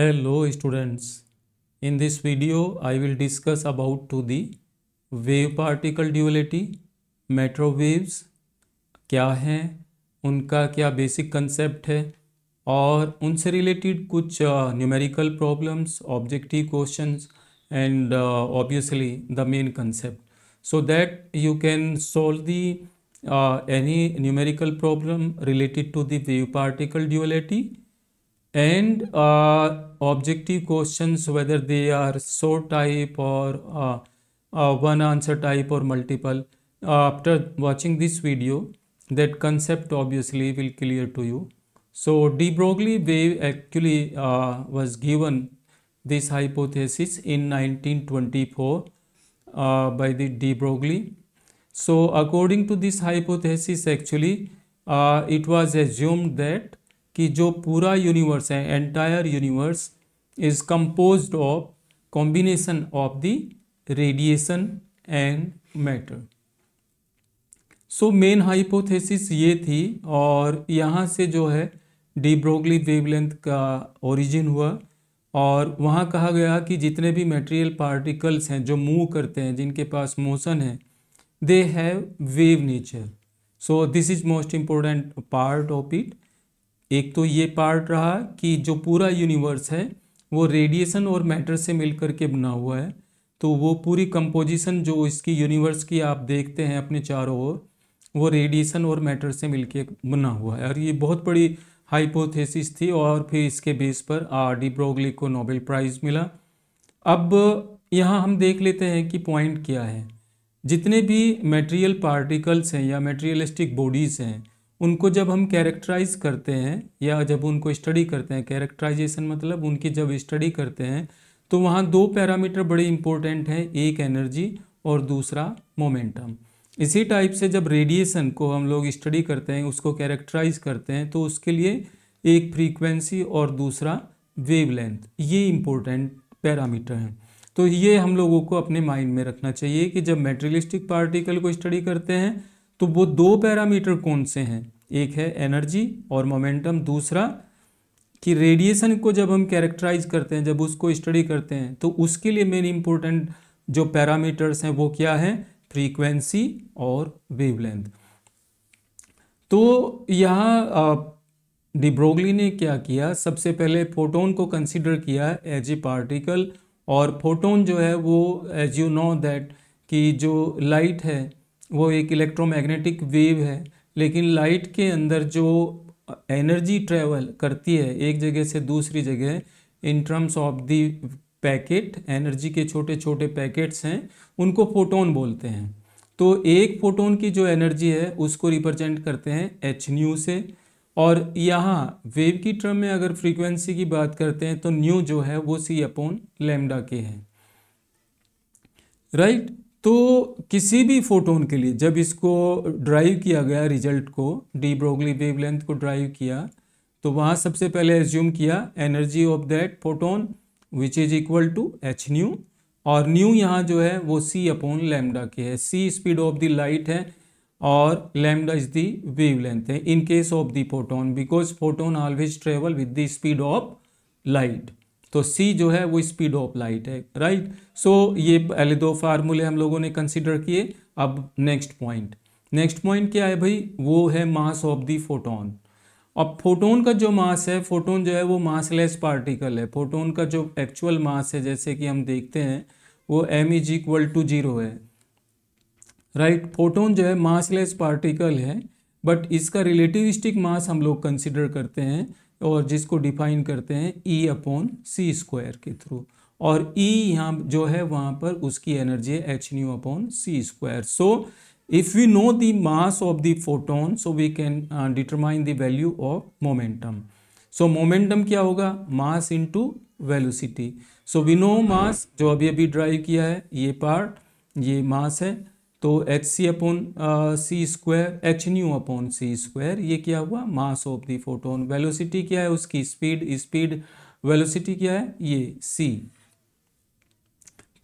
Hello students, in this video I will discuss about to the wave particle duality, metro waves क्या हैं उनका क्या basic concept है और उनसे रिलेटेड कुछ numerical problems objective questions and obviously the main concept so that you can solve the any numerical problem related to the wave particle duality and uh, objective questions whether they are short type or uh, uh, one answer type or multiple after watching this video that concept obviously will clear to you so de broglie wave actually uh, was given this hypothesis in 1924 uh, by the de broglie so according to this hypothesis actually it was assumed that कि जो पूरा universe है entire universe is compose of combination of the radiation and matter so main hypothesis ये थी और यहाँ से जो है डी ब्रोगली वेवलेंथ का ओरिजिन हुआ और वहाँ कहा गया कि जितने भी मटेरियल पार्टिकल्स हैं जो मूव करते हैं जिनके पास मोशन है they have wave nature so this is most important part of it एक तो ये पार्ट रहा कि जो पूरा यूनिवर्स है वो रेडिएशन और मैटर से मिलकर के बना हुआ है तो वो पूरी कंपोजिशन जो इसकी यूनिवर्स की आप देखते हैं अपने चारों ओर वो रेडिएशन और मैटर से मिलके बना हुआ है और ये बहुत बड़ी हाइपोथेसिस थी और फिर इसके बेस पर आर डी ब्रोगली को नोबेल प्राइज़ मिला अब यहाँ हम देख लेते हैं कि पॉइंट क्या है जितने भी मटेरियल पार्टिकल्स हैं या मटेरियलिस्टिक बॉडीज़ हैं उनको जब हम कैरेक्टराइज करते हैं या जब उनको स्टडी करते हैं कैरेक्टराइजेशन मतलब उनकी जब स्टडी करते हैं तो वहाँ दो पैरामीटर बड़े इम्पोर्टेंट हैं एक एनर्जी और दूसरा मोमेंटम इसी टाइप से जब रेडिएशन को हम लोग स्टडी करते हैं उसको कैरेक्टराइज करते हैं तो उसके लिए एक फ्रीक्वेंसी और दूसरा वेवलेंथ ये इम्पोर्टेंट पैरामीटर हैं तो ये हम लोगों को अपने माइंड में रखना चाहिए कि जब मेटेरियलिस्टिक पार्टिकल को स्टडी करते हैं तो वो दो पैरामीटर कौन से हैं एक है एनर्जी और मोमेंटम दूसरा कि रेडिएशन को जब हम कैरेक्टराइज करते हैं जब उसको स्टडी करते हैं तो उसके लिए मेन इम्पोर्टेंट जो पैरामीटर्स हैं वो क्या हैं फ्रीक्वेंसी और वेवलेंथ तो यहाँ डिब्रोगली ने क्या किया सबसे पहले फोटोन को कंसिडर किया एज ए पार्टिकल और फोटोन जो है वो एज यू नो दैट कि जो लाइट है वो एक इलेक्ट्रोमैग्नेटिक वेव है लेकिन लाइट के अंदर जो एनर्जी ट्रेवल करती है एक जगह से दूसरी जगह in terms of the packet energy के छोटे छोटे पैकेट्स हैं उनको फोटोन बोलते हैं तो एक फोटोन की जो एनर्जी है उसको रिप्रेजेंट करते हैं एच न्यू से और यहाँ वेव की टर्म में अगर फ्रीक्वेंसी की बात करते हैं तो न्यू जो है वो सी अपोन लेमडा के है राइट right? तो किसी भी फोटोन के लिए जब इसको ड्राइव किया गया रिजल्ट को डी ब्रोगली वेवलेंथ को ड्राइव किया तो वहाँ सबसे पहले एज्यूम किया energy of that photon which is equal to H nu और न्यू यहाँ जो है वो सी अपॉन लैमडा की है C speed of the light है और lambda is the wavelength है in case of the photon because photon always travel with the speed of light तो सी जो है वो स्पीड ऑफ लाइट है राइट सो so, ये पहले दो फार्मूले हम लोगों ने कंसिडर किए अब नेक्स्ट पॉइंट नेक्स्ट पॉइंट क्या है भाई वो है मास ऑफ दी फोटोन अब फोटोन का जो मास है फोटोन जो है वो मासलेस पार्टिकल है फोटोन का जो एक्चुअल मास है जैसे कि हम देखते हैं वो M is equal to zero है राइट right? फोटोन जो है मासलेस पार्टिकल है बट इसका रिलेटिविस्टिक मास हम लोग कंसिडर करते हैं और जिसको डिफाइन करते हैं ई अपॉन सी स्क्वायर के थ्रू और ई e यहाँ जो है वहाँ पर उसकी एनर्जी है H nu upon C square so if we know the mass of the photon so we can determine the value of momentum so momentum क्या होगा mass to velocity so we know mass जो अभी अभी drive किया है ये part ये mass है तो H C upon C square H nu upon C square ये क्या हुआ mass of the photon velocity क्या है उसकी स्पीड स्पीड वेलोसिटी क्या है ये सी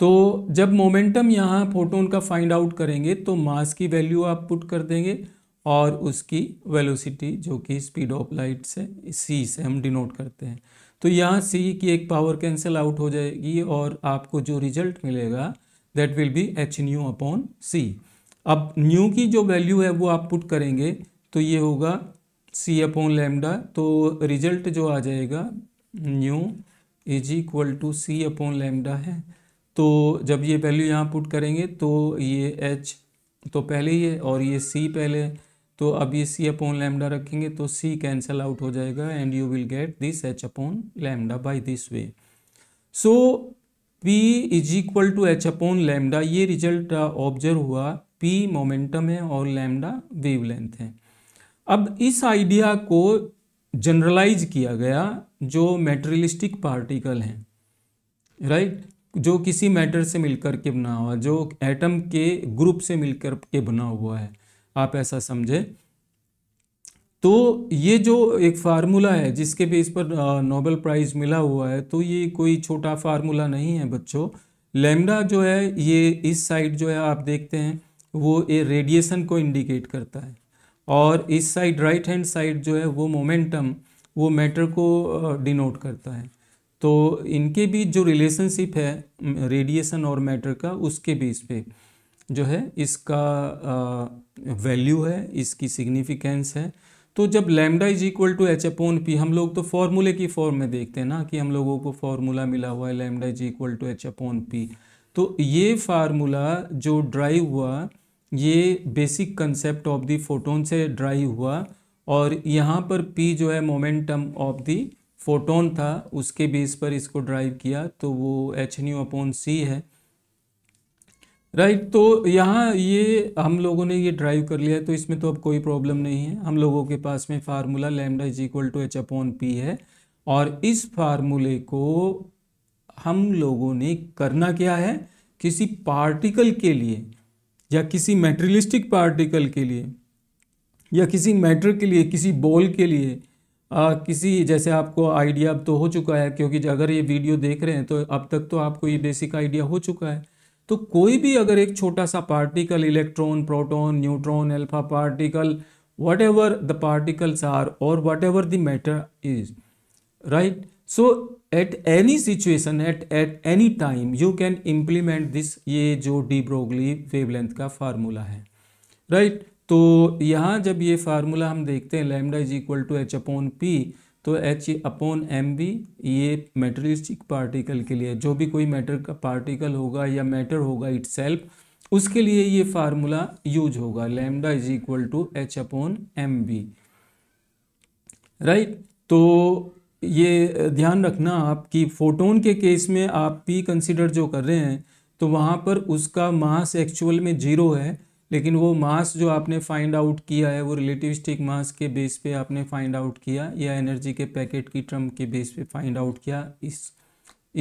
तो जब मोमेंटम यहाँ फोटोन का फाइंड आउट करेंगे तो मास की वैल्यू आप पुट कर देंगे और उसकी वेलोसिटी जो कि स्पीड ऑफ लाइट से सी से हम डिनोट करते हैं तो यहाँ सी की एक पावर कैंसिल आउट हो जाएगी और आपको जो रिजल्ट मिलेगा that will be H nu upon C अब न्यू की जो वैल्यू है वो आप पुट करेंगे तो ये होगा सी अपॉन लेमडा तो रिजल्ट जो आ जाएगा nu is equal to C upon lambda है तो जब ये वैल्यू यहाँ पुट करेंगे तो ये एच तो पहले ही है और ये सी पहले तो अब ये सी अपॉन लैमडा रखेंगे तो सी कैंसल आउट हो जाएगा and you will get this H upon lambda by this way so P is equal to H upon lambda ये रिजल्ट ऑब्जर्व uh, हुआ पी मोमेंटम है और लैमडा वेवलेंथ है अब इस आइडिया को जनरलाइज किया गया जो मेटेरियलिस्टिक पार्टिकल हैं राइट right? जो किसी मैटर से मिलकर के बना हुआ जो एटम के ग्रुप से मिलकर के बना हुआ है आप ऐसा समझे तो ये जो एक फार्मूला है जिसके बेस पर नोबेल प्राइज़ मिला हुआ है तो ये कोई छोटा फार्मूला नहीं है बच्चों लेमडा जो है ये इस साइड जो है आप देखते हैं वो ये रेडिएशन को इंडिकेट करता है और इस साइड राइट हैंड साइड जो है वो मोमेंटम वो मैटर को डिनोट करता है तो इनके बीच जो रिलेशनशिप है रेडिएशन और मैटर का उसके बेस पे जो है इसका वैल्यू है इसकी सिग्निफिकेंस है तो जब lambda is equal to H upon p हम लोग तो फॉर्मूले की फॉर्म में देखते हैं ना कि हम लोगों को फॉर्मूला मिला हुआ है lambda is equal to H upon p तो ये फार्मूला जो ड्राइव हुआ ये basic concept of the photon से ड्राइव हुआ और यहाँ पर पी जो है मोमेंटम ऑफ दी फोटोन था उसके बेस पर इसको ड्राइव किया तो वो एच न्यू अपोन सी है राइट right, तो यहाँ ये हम लोगों ने ये ड्राइव कर लिया है तो इसमें तो अब कोई प्रॉब्लम नहीं है हम लोगों के पास में formula lambda is equal to H upon p है और इस फार्मूले को हम लोगों ने करना क्या है किसी पार्टिकल के लिए या किसी मेटेरियलिस्टिक पार्टिकल के लिए या किसी मैटर के लिए किसी बॉल के लिए आ, किसी जैसे आपको आइडिया अब तो हो चुका है क्योंकि अगर ये वीडियो देख रहे हैं तो अब तक तो आपको ये बेसिक आइडिया हो चुका है तो कोई भी अगर एक छोटा सा particle electron proton neutron alpha particle whatever the particles are और whatever the matter is right so at any situation at at any time you can implement this ये जो डी ब्रोगली वेवलेंथ का formula है right right? तो यहाँ जब ये formula हम देखते हैं lambda is equal to H upon p तो एच अपोन एम बी ये मेटरिस्टिक पार्टिकल के लिए जो भी कोई मैटर का पार्टिकल होगा या मैटर होगा इट उसके लिए ये फार्मूला यूज होगा lambda is equal to H upon m v right तो ये ध्यान रखना आप कि फोटोन के केस में आप पी कंसिडर जो कर रहे हैं तो वहाँ पर उसका मास एक्चुअल में जीरो है लेकिन वो मास जो आपने फाइंड आउट किया है वो रिलेटिविस्टिक मास के बेस पे आपने फाइंड आउट किया या एनर्जी के पैकेट की ट्रम के बेस पे फाइंड आउट किया इस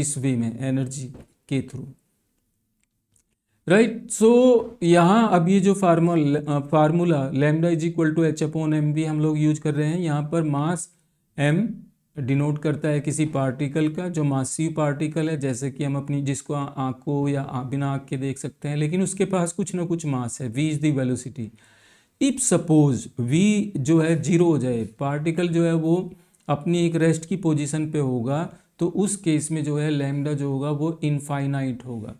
इस वे में एनर्जी के थ्रू राइट सो यहाँ अब ये जो formula formula lambda is equal to H upon m भी हम लोग यूज कर रहे हैं यहाँ पर मास एम डिनोट करता है किसी पार्टिकल का जो मासिव पार्टिकल है जैसे कि हम अपनी जिसको आंखों या बिना आँख के देख सकते हैं लेकिन उसके पास कुछ ना कुछ मास है v is the velocity if suppose v जो है जीरो हो जाए पार्टिकल जो है वो अपनी एक रेस्ट की पोजीशन पे होगा तो उस केस में जो है लैमडा जो होगा वो इनफाइनाइट होगा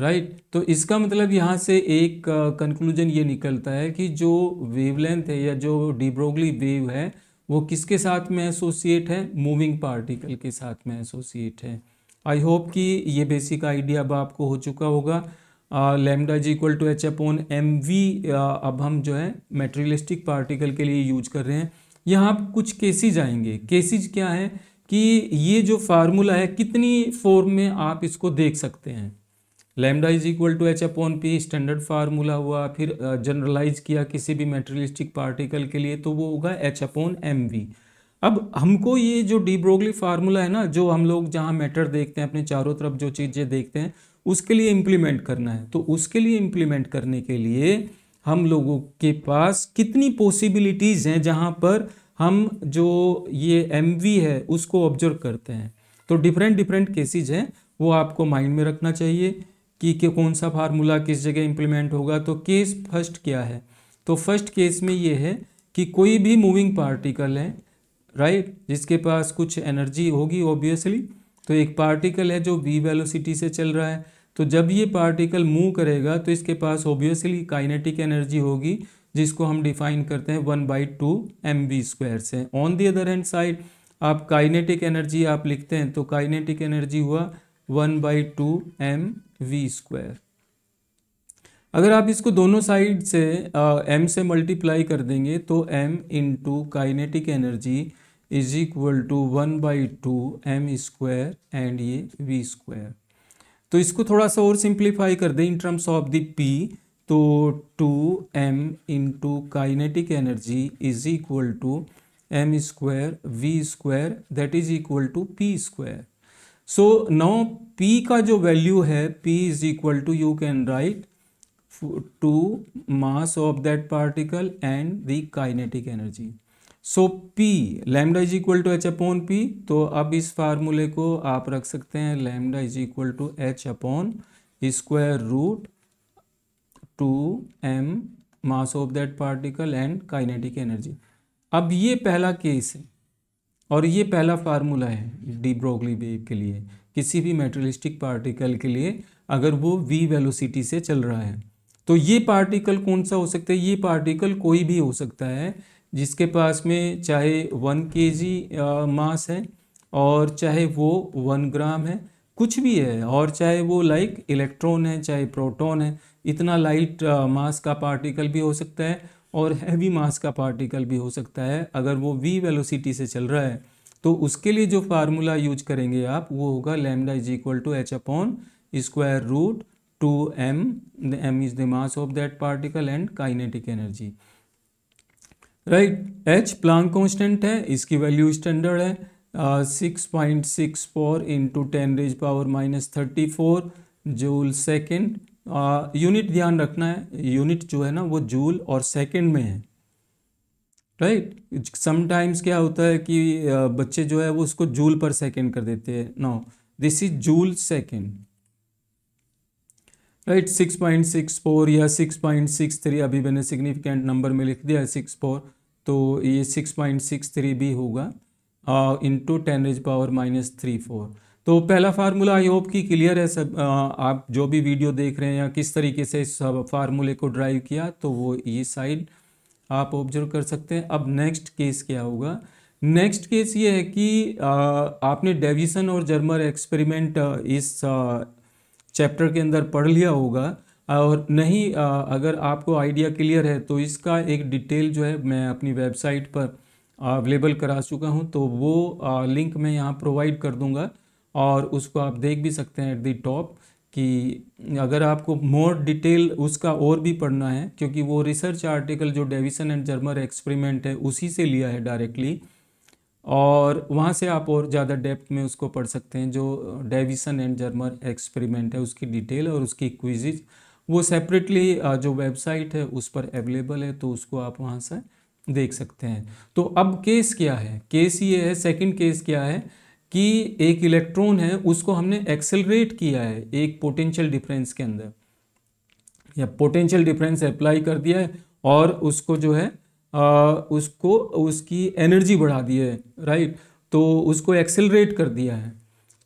राइट right? तो इसका मतलब यहाँ से एक कंक्लूजन uh, ये निकलता है कि जो वेवलेंथ है या जो डिब्रोगली वेव है वो किसके साथ में एसोसिएट है मूविंग पार्टिकल के साथ में एसोसिएट है आई होप कि ये बेसिक आइडिया अब आपको हो चुका होगा लेमडा जी equal to H upon m v अब हम जो है मेटेरियलिस्टिक पार्टिकल के लिए यूज कर रहे हैं यहाँ आप कुछ केसेज आएंगे केसेज क्या है कि ये जो फार्मूला है कितनी फॉर्म में आप इसको देख सकते हैं lambda is equal to H on p standard formula हुआ फिर जनरलाइज किया किसी भी मेटेरियलिस्टिक पार्टिकल के लिए तो वो होगा एच ओन एम वी अब हमको ये जो डी ब्रोगली फार्मूला है ना जो हम लोग जहाँ मैटर देखते हैं अपने चारों तरफ जो चीज़ें देखते हैं उसके लिए इम्प्लीमेंट करना है तो उसके लिए इम्प्लीमेंट करने के लिए हम लोगों के पास कितनी पॉसिबिलिटीज़ हैं जहाँ पर हम जो ये एम है उसको ऑब्जर्व करते हैं तो डिफरेंट डिफरेंट केसेज हैं वो आपको माइंड में रखना चाहिए कि के कौन सा फार्मूला किस जगह इम्प्लीमेंट होगा तो केस फर्स्ट क्या है तो फर्स्ट केस में ये है कि कोई भी मूविंग पार्टिकल है राइट जिसके पास कुछ एनर्जी होगी ऑब्वियसली तो एक पार्टिकल है जो वी वेलोसिटी से चल रहा है तो जब ये पार्टिकल मूव करेगा तो इसके पास ऑब्वियसली काइनेटिक एनर्जी होगी जिसको हम डिफाइन करते हैं one by two m v square से on the other hand side आप काइनेटिक एनर्जी आप लिखते हैं तो काइनेटिक एनर्जी हुआ one by two m v square अगर आप इसको दोनों साइड से एम से मल्टीप्लाई कर देंगे तो m into kinetic energy is equal to one by two m square and ये वी स्क्वायर तो इसको थोड़ा सा और सिंप्लीफाई कर दें in terms of the p तो two M into kinetic energy is equal to m square v square that is equal to P square so now p का जो वैल्यू है p is equal to you can write two mass of that particle and the kinetic energy so p lambda is equal to H upon p तो अब इस फार्मूले को आप रख सकते हैं lambda is equal to H upon square root two m mass of that particle and kinetic energy अब ये पहला केस है और ये पहला फार्मूला है डी ब्रोगली वेव के लिए किसी भी मेटरलिस्टिक पार्टिकल के लिए अगर वो वी वेलोसिटी से चल रहा है तो ये पार्टिकल कौन सा हो सकता है ये पार्टिकल कोई भी हो सकता है जिसके पास में चाहे वन के जी मास है और चाहे वो वन ग्राम है कुछ भी है और चाहे वो लाइक इलेक्ट्रॉन है चाहे प्रोटॉन है इतना लाइट मास का पार्टिकल भी हो सकता है और हैवी मास का पार्टिकल भी हो सकता है अगर वो वी वेलोसिटी से चल रहा है तो उसके लिए जो फार्मूला यूज करेंगे आप वो होगा lambda is equal to H upon square root two m the m is the mass of that particle and kinetic energy right h Planck constant है इसकी वैल्यू स्टैंडर्ड है six point six four into ten raise power minus thirty four joule second unit ध्यान रखना है unit जो है ना वो जूल और सेकंड में है राइट right? समटाइम्स क्या होता है कि बच्चे जो है वो उसको जूल पर सेकंड कर देते हैं no this is joule second right six point six four या सिक्स पॉइंट सिक्स थ्री अभी मैंने सिग्निफिकेंट नंबर में लिख दिया है सिक्स फोर तो ये सिक्स पॉइंट सिक्स थ्री भी होगा into ten raise power minus three four तो पहला फार्मूला आई होप कि क्लियर है सब आप जो भी वीडियो देख रहे हैं या किस तरीके से इस फार्मूले को ड्राइव किया तो वो ये साइड आप ऑब्जर्व कर सकते हैं अब नेक्स्ट केस क्या होगा नेक्स्ट केस ये है कि आ, आपने डेविसन और जर्मर एक्सपेरिमेंट इस चैप्टर के अंदर पढ़ लिया होगा और नहीं आ, अगर आपको आइडिया क्लियर है तो इसका एक डिटेल जो है मैं अपनी वेबसाइट पर अवेलेबल करा चुका हूँ तो वो आ, लिंक मैं यहाँ प्रोवाइड कर दूँगा और उसको आप देख भी सकते हैं एट दी टॉप कि अगर आपको मोर डिटेल उसका और भी पढ़ना है क्योंकि वो रिसर्च आर्टिकल जो डेविसन एंड जर्मर एक्सपेरिमेंट है उसी से लिया है डायरेक्टली और वहाँ से आप और ज़्यादा डेप्थ में उसको पढ़ सकते हैं जो डेविसन एंड जर्मर एक्सपेरिमेंट है उसकी डिटेल और उसकी क्विजिज वो सेपरेटली जो वेबसाइट है उस पर अवेलेबल है तो उसको आप वहाँ से देख सकते हैं तो अब केस क्या है केस ये है सेकंड केस क्या है कि एक इलेक्ट्रॉन है उसको हमने एक्सेलरेट किया है एक पोटेंशियल डिफरेंस के अंदर या पोटेंशियल डिफरेंस अप्लाई कर दिया है और उसको जो है आ, उसको उसकी एनर्जी बढ़ा दी है राइट तो उसको एक्सेलरेट कर दिया है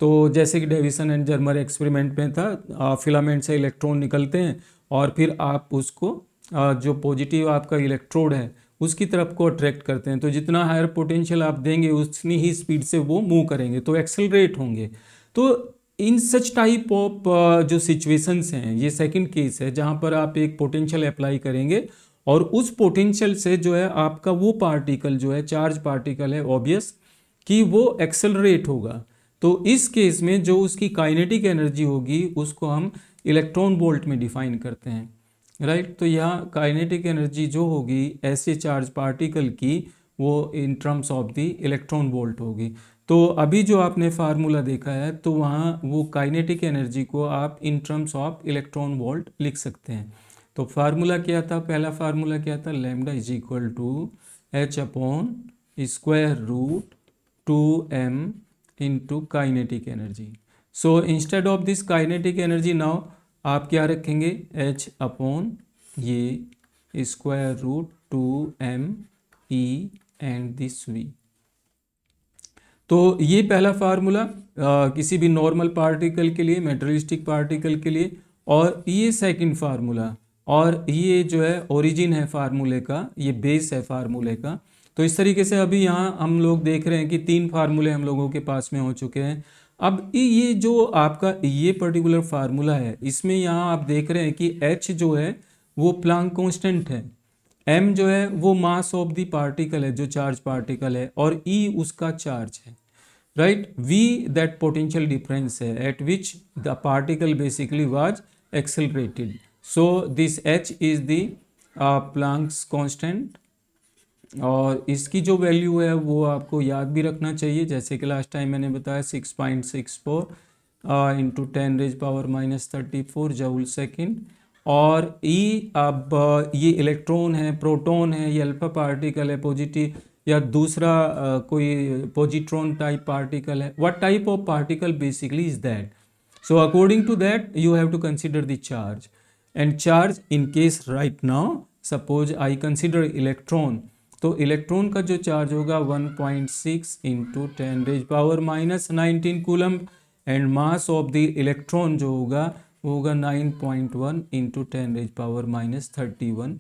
तो जैसे कि डेविसन एंड जर्मर एक्सपेरिमेंट में था फिलामेंट से इलेक्ट्रॉन निकलते हैं और फिर आप उसको आ, जो पॉजिटिव आपका इलेक्ट्रोड है उसकी तरफ को अट्रैक्ट करते हैं तो जितना हायर पोटेंशियल आप देंगे उतनी ही स्पीड से वो मूव करेंगे तो एक्सेलरेट होंगे तो इन सच टाइप ऑफ जो सिचुएशंस हैं ये सेकंड केस है जहाँ पर आप एक पोटेंशियल अप्लाई करेंगे और उस पोटेंशियल से जो है आपका वो पार्टिकल जो है चार्ज पार्टिकल है ऑब्वियस कि वो एक्सेलरेट होगा तो इस केस में जो उसकी काइनेटिक एनर्जी होगी उसको हम इलेक्ट्रॉन वोल्ट में डिफाइन करते हैं राइट तो यहाँ काइनेटिक एनर्जी जो होगी ऐसे चार्ज पार्टिकल की वो in terms of the electron volt होगी तो अभी जो आपने फार्मूला देखा है तो वहाँ वो काइनेटिक एनर्जी को आप in terms of electron volt लिख सकते हैं तो फार्मूला क्या था पहला फार्मूला क्या था lambda is equal to H upon square root two M into kinetic energy so instead of this kinetic energy now आप क्या रखेंगे एच अपॉन ये square root two M e and this v तो ये पहला formula किसी भी normal particle के लिए मेटरिस्टिक पार्टिकल के लिए और ये सेकंड फार्मूला और ये जो है ओरिजिन है फार्मूले का ये बेस है फार्मूले का तो इस तरीके से अभी यहाँ हम लोग देख रहे हैं कि तीन फार्मूले हम लोगों के पास में हो चुके हैं अब ये जो आपका ये पर्टिकुलर फार्मूला है इसमें यहाँ आप देख रहे हैं कि एच जो है वो प्लांग कॉन्स्टेंट है एम जो है वो मास ऑफ द पार्टिकल है जो चार्ज पार्टिकल है और ई e उसका चार्ज है right v that potential difference है at which the particle basically was accelerated so this h is the uh, Planck's और इसकी जो वैल्यू है वो आपको याद भी रखना चाहिए जैसे कि लास्ट टाइम मैंने बताया six point six four into ten raise power minus thirty four joule second और ई e, अब ये इलेक्ट्रॉन है प्रोटॉन है ये अल्फा पार्टिकल है पॉजिटिव या दूसरा आ, कोई पॉजिट्रॉन टाइप पार्टिकल है what type of particle basically is that so according to that you have to consider the charge and charge in case right now suppose I consider electron तो electron का जो charge होगा 1.6 point six into ten raise power minus nineteen coulomb and mass of the electron जो होगा वो होगा 9.1 point one into ten raise power minus thirty one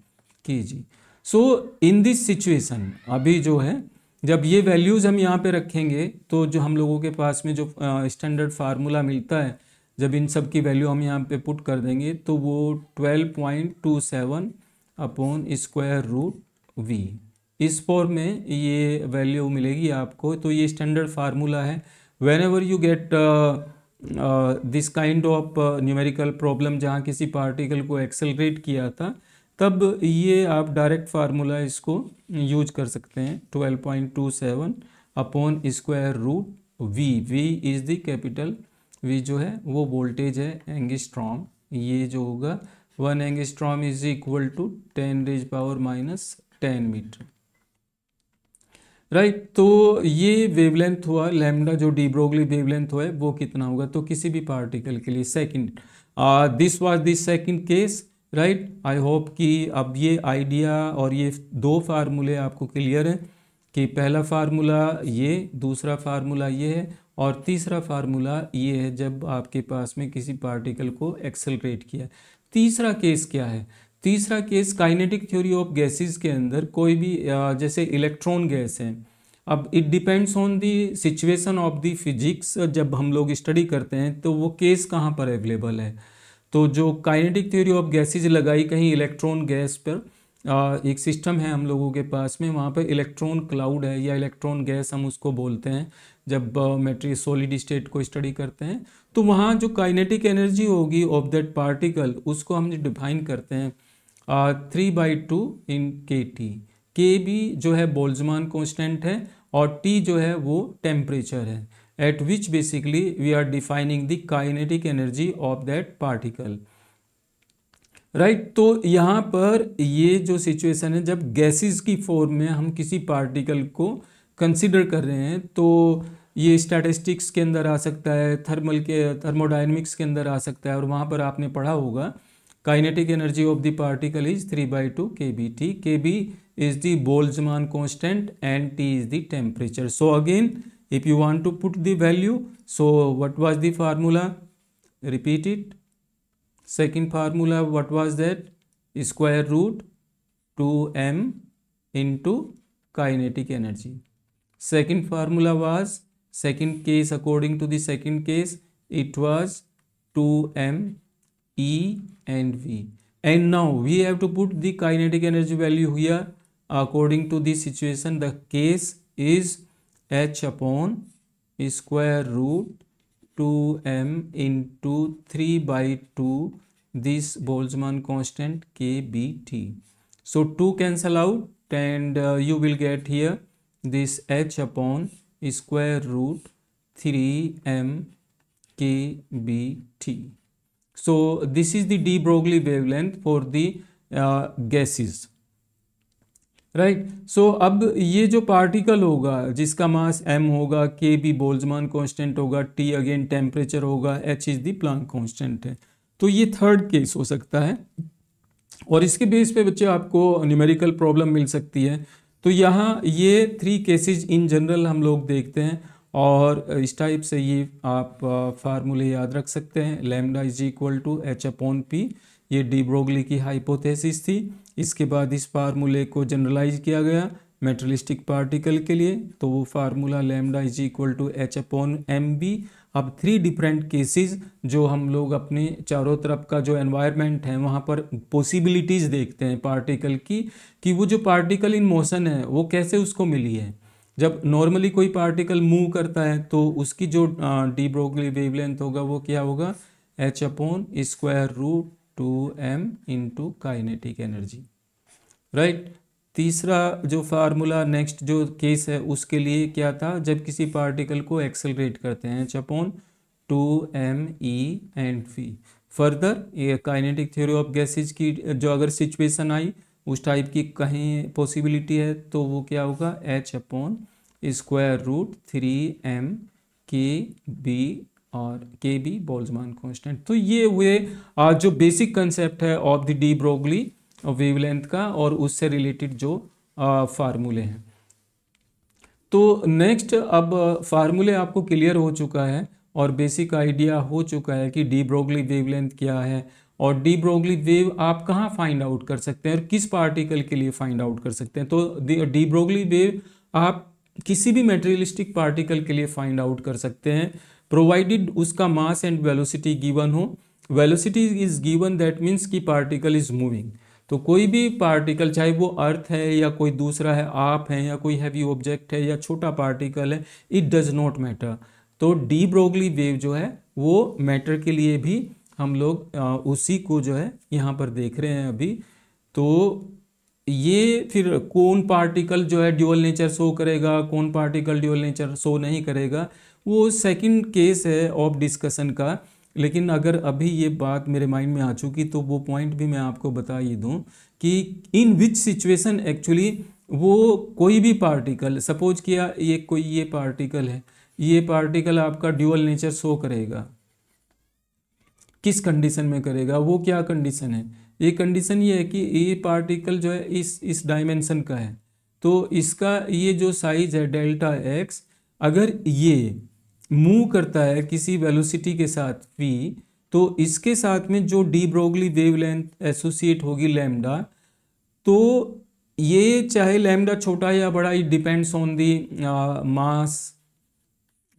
के g so in this situation अभी जो है जब ये वैल्यूज़ हम यहाँ पे रखेंगे तो जो हम लोगों के पास में जो स्टैंडर्ड फार्मूला मिलता है जब इन सब की वैल्यू हम यहाँ पे पुट कर देंगे तो वो 12.27 अपॉन स्क्वायर रूट वी इस फॉर्म में ये वैल्यू मिलेगी आपको तो ये स्टैंडर्ड फार्मूला है whenever you get this kind of numerical problem जहाँ किसी पार्टिकल को एक्सेलरेट किया था तब ये आप डायरेक्ट फार्मूला इसको यूज कर सकते हैं twelve point two seven upon square root v v is the capital V जो है वो वोल्टेज है एंगस्ट्रॉम ये जो होगा one angstrom is equal to ten raise power minus ten metre right right, तो ये वेवलेंथ हुआ लैमडा जो डीब्रोगली वेवलेंथ हुआ है वो कितना होगा तो किसी भी पार्टिकल के लिए second this was this second case right I hope कि अब ये आइडिया और ये दो फार्मूले आपको क्लियर हैं कि पहला फार्मूला ये दूसरा फार्मूला ये है और तीसरा फार्मूला ये है जब आपके पास में किसी पार्टिकल को एक्सेलरेट किया तीसरा केस क्या है तीसरा case kinetic theory of gases के अंदर कोई भी जैसे इलेक्ट्रॉन गैस है अब it depends on the situation of the physics जब हम लोग स्टडी करते हैं तो वो केस कहाँ पर अवेलेबल है तो जो काइनेटिक थ्योरी ऑफ गैसेज लगाई कहीं इलेक्ट्रॉन गैस पर एक सिस्टम है हम लोगों के पास में वहाँ पर इलेक्ट्रॉन क्लाउड है या इलेक्ट्रॉन गैस हम उसको बोलते हैं जब मेट्री सॉलिड स्टेट को स्टडी करते हैं तो वहाँ जो काइनेटिक एनर्जी होगी ऑफ दैट पार्टिकल उसको हम डिफाइन करते हैं थ्री बाई टू इन के टी के भी जो है बोल्जमान कॉन्स्टेंट है और टी जो है वो टेम्परेचर है at which basically we are defining the kinetic energy of that particle right तो यहाँ पर ये जो सिचुएशन है जब गैसेस की फॉर्म में हम किसी पार्टिकल को कंसिडर कर रहे हैं तो ये स्टैटिस्टिक्स के अंदर आ सकता है थर्मल के थर्मोडाइनमिक्स के अंदर आ सकता है और वहाँ पर आपने पढ़ा होगा Kinetic energy of the particle is 3 by 2 kBT. kB is the Boltzmann constant and T is the temperature. So again, if you want to put the value, so what was the formula? Repeat it. Second formula, what was that? Square root 2m into kinetic energy. Second formula was, second case according to the second case, it was 2m E and V. And now we have to put the kinetic energy value here according to the situation. The case is H upon square root 2m into 3 by 2 this Boltzmann constant kBT. So 2 cancel out and uh, you will get here this h upon square root 3m kBT. So this is the de Broglie wavelength for the uh, gases. Right right? So so, अब ये जो particle होगा जिसका मास M होगा k भी Boltzmann constant होगा t again temperature होगा h is the Planck constant है तो ये थर्ड केस हो सकता है और इसके बेस पे बच्चे आपको न्यूमेरिकल प्रॉब्लम मिल सकती है तो यहाँ ये थ्री केसेज इन जनरल हम लोग देखते हैं और इस टाइप से ये आप फार्मूले याद रख सकते हैं lambda is equal to H upon p ये डी ब्रोगली की हाइपोथेसिस थी इसके बाद इस फार्मूले को जनरलाइज किया गया मेटलिस्टिक पार्टिकल के लिए तो वो formula lambda is equal to H upon m v अब थ्री डिफरेंट केसेस जो हम लोग अपने चारों तरफ का जो एनवायरनमेंट है वहाँ पर पॉसिबिलिटीज़ देखते हैं पार्टिकल की कि वो जो पार्टिकल इन मोशन है वो कैसे उसको मिली है जब नॉर्मली कोई पार्टिकल मूव करता है तो उसकी जो डी ब्रोगली वेवलेंथ होगा वो क्या होगा h upon square root two M into kinetic energy right तीसरा जो फार्मूला नेक्स्ट जो केस है उसके लिए क्या था जब किसी पार्टिकल को एक्सेलरेट करते हैं h upon two M e and फी फर्दर ये काइनेटिक थ्योरी ऑफ गैसेज की जो अगर सिचुएशन आई उस टाइप की कहीं पॉसिबिलिटी है तो वो क्या होगा h upon square root three m k b और के बी बोल्जमान कॉन्स्टेंट तो ये हुए जो बेसिक कंसेप्ट है of the de Broglie wavelength का और उससे रिलेटेड जो फार्मूले हैं तो नेक्स्ट अब फार्मूले आपको क्लियर हो चुका है और बेसिक आइडिया हो चुका है कि डी ब्रोगली वेवलेंथ क्या है और डी ब्रोगली वेव आप कहाँ फाइंड आउट कर सकते हैं और किस पार्टिकल के लिए फाइंड आउट कर सकते हैं तो डी ब्रोगली वेव आप किसी भी मेटेरियलिस्टिक पार्टिकल के लिए फाइंड आउट कर सकते हैं प्रोवाइडेड उसका मास एंड वेलोसिटी गिवन हो velocity is given that means कि पार्टिकल इज मूविंग तो कोई भी पार्टिकल चाहे वो अर्थ है या कोई दूसरा है आप है या कोई हैवी ऑब्जेक्ट है या छोटा पार्टिकल है इट डज नॉट मैटर तो डी ब्रोगली वेव जो है वो मैटर के लिए भी हम लोग उसी को जो है यहाँ पर देख रहे हैं अभी तो ये फिर कौन पार्टिकल जो है ड्यूअल नेचर शो करेगा कौन पार्टिकल ड्यूअल नेचर शो नहीं करेगा वो सेकंड केस है ऑफ डिस्कशन का लेकिन अगर अभी ये बात मेरे माइंड में आ चुकी तो वो पॉइंट भी मैं आपको बता ही दूँ कि इन विच सिचुएसन एक्चुअली वो कोई भी पार्टिकल सपोज किया ये कोई ये पार्टिकल है ये पार्टिकल आपका ड्यूअल नेचर शो करेगा किस कंडीशन में करेगा वो क्या कंडीशन है ये कंडीशन ये है कि ये पार्टिकल जो है इस इस डायमेंशन का है तो इसका ये जो साइज है डेल्टा एक्स अगर ये मूव करता है किसी वेलोसिटी के साथ वी तो इसके साथ में जो डी ब्रोगली वेवलेंथ एसोसिएट होगी लैम्डा तो ये चाहे लैम्डा छोटा या बड़ा it depends on the mass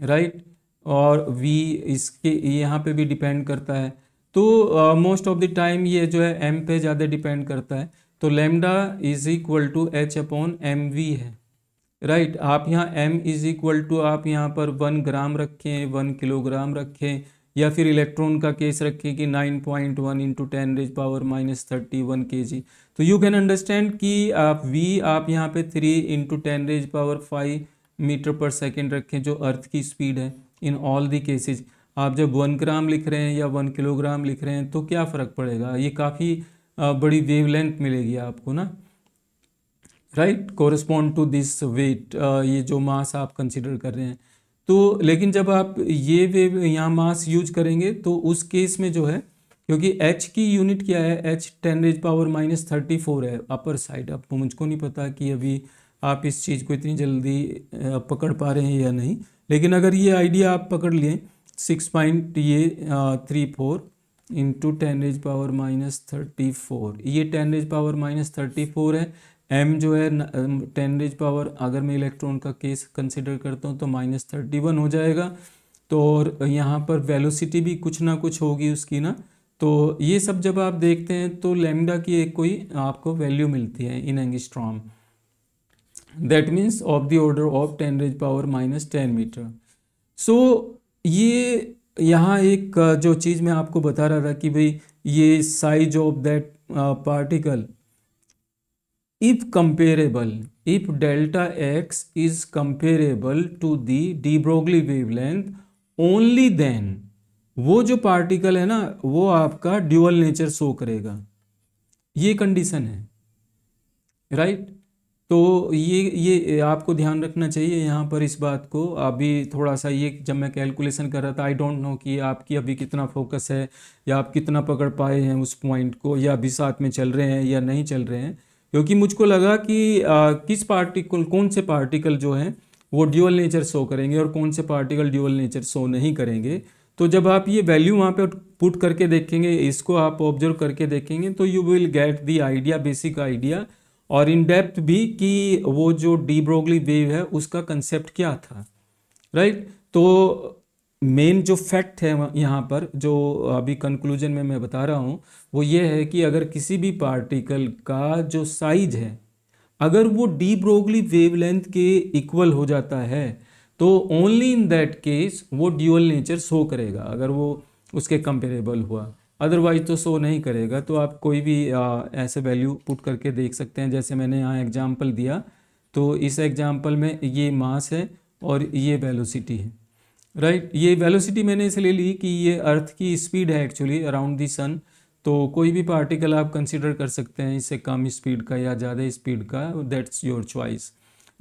right और वी इसके यहाँ पे भी डिपेंड करता है तो मोस्ट ऑफ द टाइम ये जो है एम पे ज़्यादा डिपेंड करता है तो lambda is equal to H upon m we है राइट right, आप यहाँ एम इज इक्वल टू आप यहाँ पर वन ग्राम रखें वन किलोग्राम रखें या फिर इलेक्ट्रॉन का केस रखें कि 9.1 point one into ten raise power minus thirty one के जी तो यू कैन अंडरस्टैंड कि आप वी आप यहाँ पे three into ten raise power five metre पर सेकेंड रखें जो अर्थ की स्पीड है इन ऑल दी केसेज आप जब वन ग्राम लिख रहे हैं या वन किलोग्राम लिख रहे हैं तो क्या फ़र्क पड़ेगा ये काफ़ी बड़ी वेवलेंथ मिलेगी आपको ना right correspond to this wait ये जो मास आप कंसिडर कर रहे हैं तो लेकिन जब आप ये वेव यहाँ मास यूज करेंगे तो उस केस में जो है क्योंकि एच की यूनिट क्या है h ten raise power minus thirty four है अपर साइड अब मुझको नहीं पता कि अभी आप इस चीज़ को इतनी जल्दी पकड़ पा रहे हैं या नहीं लेकिन अगर ये आइडिया आप पकड़ लें सिक्स पॉइंट ये three four into ten raise power minus thirty four ये ten raise power minus thirty four है एम जो है टेन रेज पावर अगर मैं इलेक्ट्रॉन का केस कंसिडर करता हूँ तो माइनस थर्टी वन हो जाएगा तो और यहाँ पर वेलोसिटी भी कुछ ना कुछ होगी उसकी ना तो ये सब जब आप देखते हैं तो लेमडा की एक कोई आपको वैल्यू मिलती है in angstrom that means of the order of ten raise power minus ten metre so ये यहाँ एक जो चीज़ मैं आपको बता रहा था कि भाई ये size of that particle if comparable if delta x is comparable to the de Broglie wavelength only then वो जो पार्टिकल है ना वो आपका ड्यूअल नेचर शो करेगा ये कंडीशन है राइट right? तो ये ये आपको ध्यान रखना चाहिए यहाँ पर इस बात को अभी थोड़ा सा ये जब मैं कैलकुलेशन कर रहा था आई डोंट नो कि आपकी अभी कितना फोकस है या आप कितना पकड़ पाए हैं उस पॉइंट को या अभी साथ में चल रहे हैं या नहीं चल रहे हैं क्योंकि मुझको लगा कि आ, किस पार्टिकल कौन से पार्टिकल जो हैं वो ड्यूअल नेचर शो करेंगे और कौन से पार्टिकल ड्यूअल नेचर शो नहीं करेंगे तो जब आप ये वैल्यू वहाँ पे पुट करके देखेंगे इसको आप ऑब्जर्व करके देखेंगे तो you will get the idea basic idea और इन डेप्थ भी कि वो जो डी ब्रोगली वेव है उसका कंसेप्ट क्या था राइट तो मेन जो फैक्ट है यहाँ पर जो अभी कंक्लूजन में मैं बता रहा हूँ वो ये है कि अगर किसी भी पार्टिकल का जो साइज है अगर वो डी ब्रोगली वेवलेंथ के इक्वल हो जाता है तो ओनली इन दैट केस वो ड्यूअल नेचर शो करेगा अगर वो उसके कंपेरेबल हुआ अदरवाइज तो शो नहीं करेगा तो आप कोई भी आ, ऐसे वैल्यू पुट करके देख सकते हैं जैसे मैंने यहाँ एग्जाम्पल दिया तो इस एग्जाम्पल में ये मास है और ये वेलोसिटी है राइट right? ये वेलोसिटी मैंने इसलिए ली कि ये अर्थ की स्पीड है एक्चुअली अराउंड दी सन तो कोई भी पार्टिकल आप कंसिडर कर सकते हैं इससे कम स्पीड का या ज़्यादा स्पीड का दैट्स योर चॉइस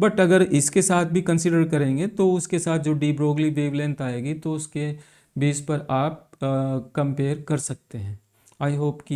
बट अगर इसके साथ भी कंसिडर करेंगे तो उसके साथ जो डी ब्रोगली वेवलेंथ आएगी तो उसके बेस पर आप कंपेयर कर सकते हैं आई होप कि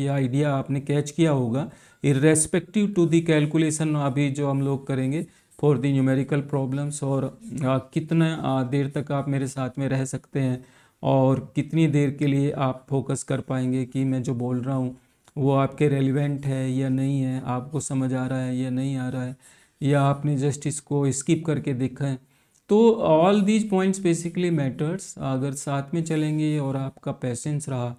ये आइडिया आपने कैच किया होगा इरेस्पेक्टिव टू दी कैलकुलेशन अभी जो हम लोग करेंगे फॉर दी न्यूमेरिकल प्रॉब्लम्स और आ, कितना देर तक आप मेरे साथ में रह सकते हैं और कितनी देर के लिए आप फोकस कर पाएंगे कि मैं जो बोल रहा हूँ वो आपके रेलिवेंट है या नहीं है आपको समझ आ रहा है या नहीं आ रहा है या आपने जस्ट इसको स्किप करके देखा है तो all these points basically matters अगर साथ में चलेंगे और आपका पैसेंस रहा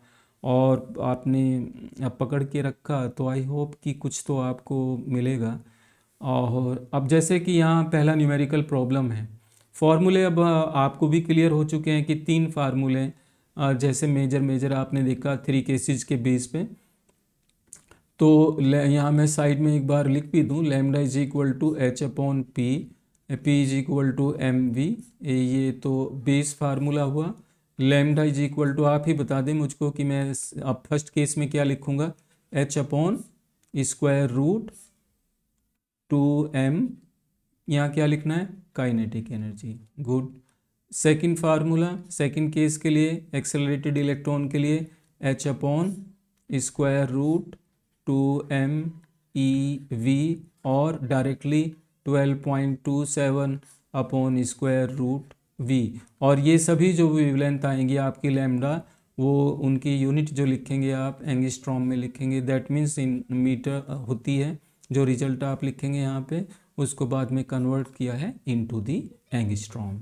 और आपने पकड़ के रखा तो आई होप कि कुछ तो आपको मिलेगा और अब जैसे कि यहाँ पहला न्यूमेरिकल प्रॉब्लम है फार्मूले अब आपको भी क्लियर हो चुके हैं कि तीन फार्मूले जैसे मेजर मेजर आपने देखा थ्री केसेज के बेस पे तो यहाँ मैं साइड में एक बार लिख भी दूँ lambda is equal to H upon p p is equal to m v ये तो बेस फार्मूला हुआ लेमडा इज इक्वल टू आप ही बता दें मुझको कि मैं अब फर्स्ट केस में क्या लिखूँगा h upon square root two m यहाँ क्या लिखना है kinetic energy good second formula second case के लिए एक्सेलरेटेड इलेक्ट्रॉन के लिए h upon square root two M E v और directly 12.27 upon square root v और ये सभी जो वेवलेंथ आएंगी आपकी लैम्डा वो उनकी यूनिट जो लिखेंगे आप एंगस्ट्रॉम में लिखेंगे दैट मीन्स इन मीटर होती है जो रिजल्ट आप लिखेंगे यहाँ पे उसको बाद में कन्वर्ट किया है इनटू दी एंगस्ट्रॉम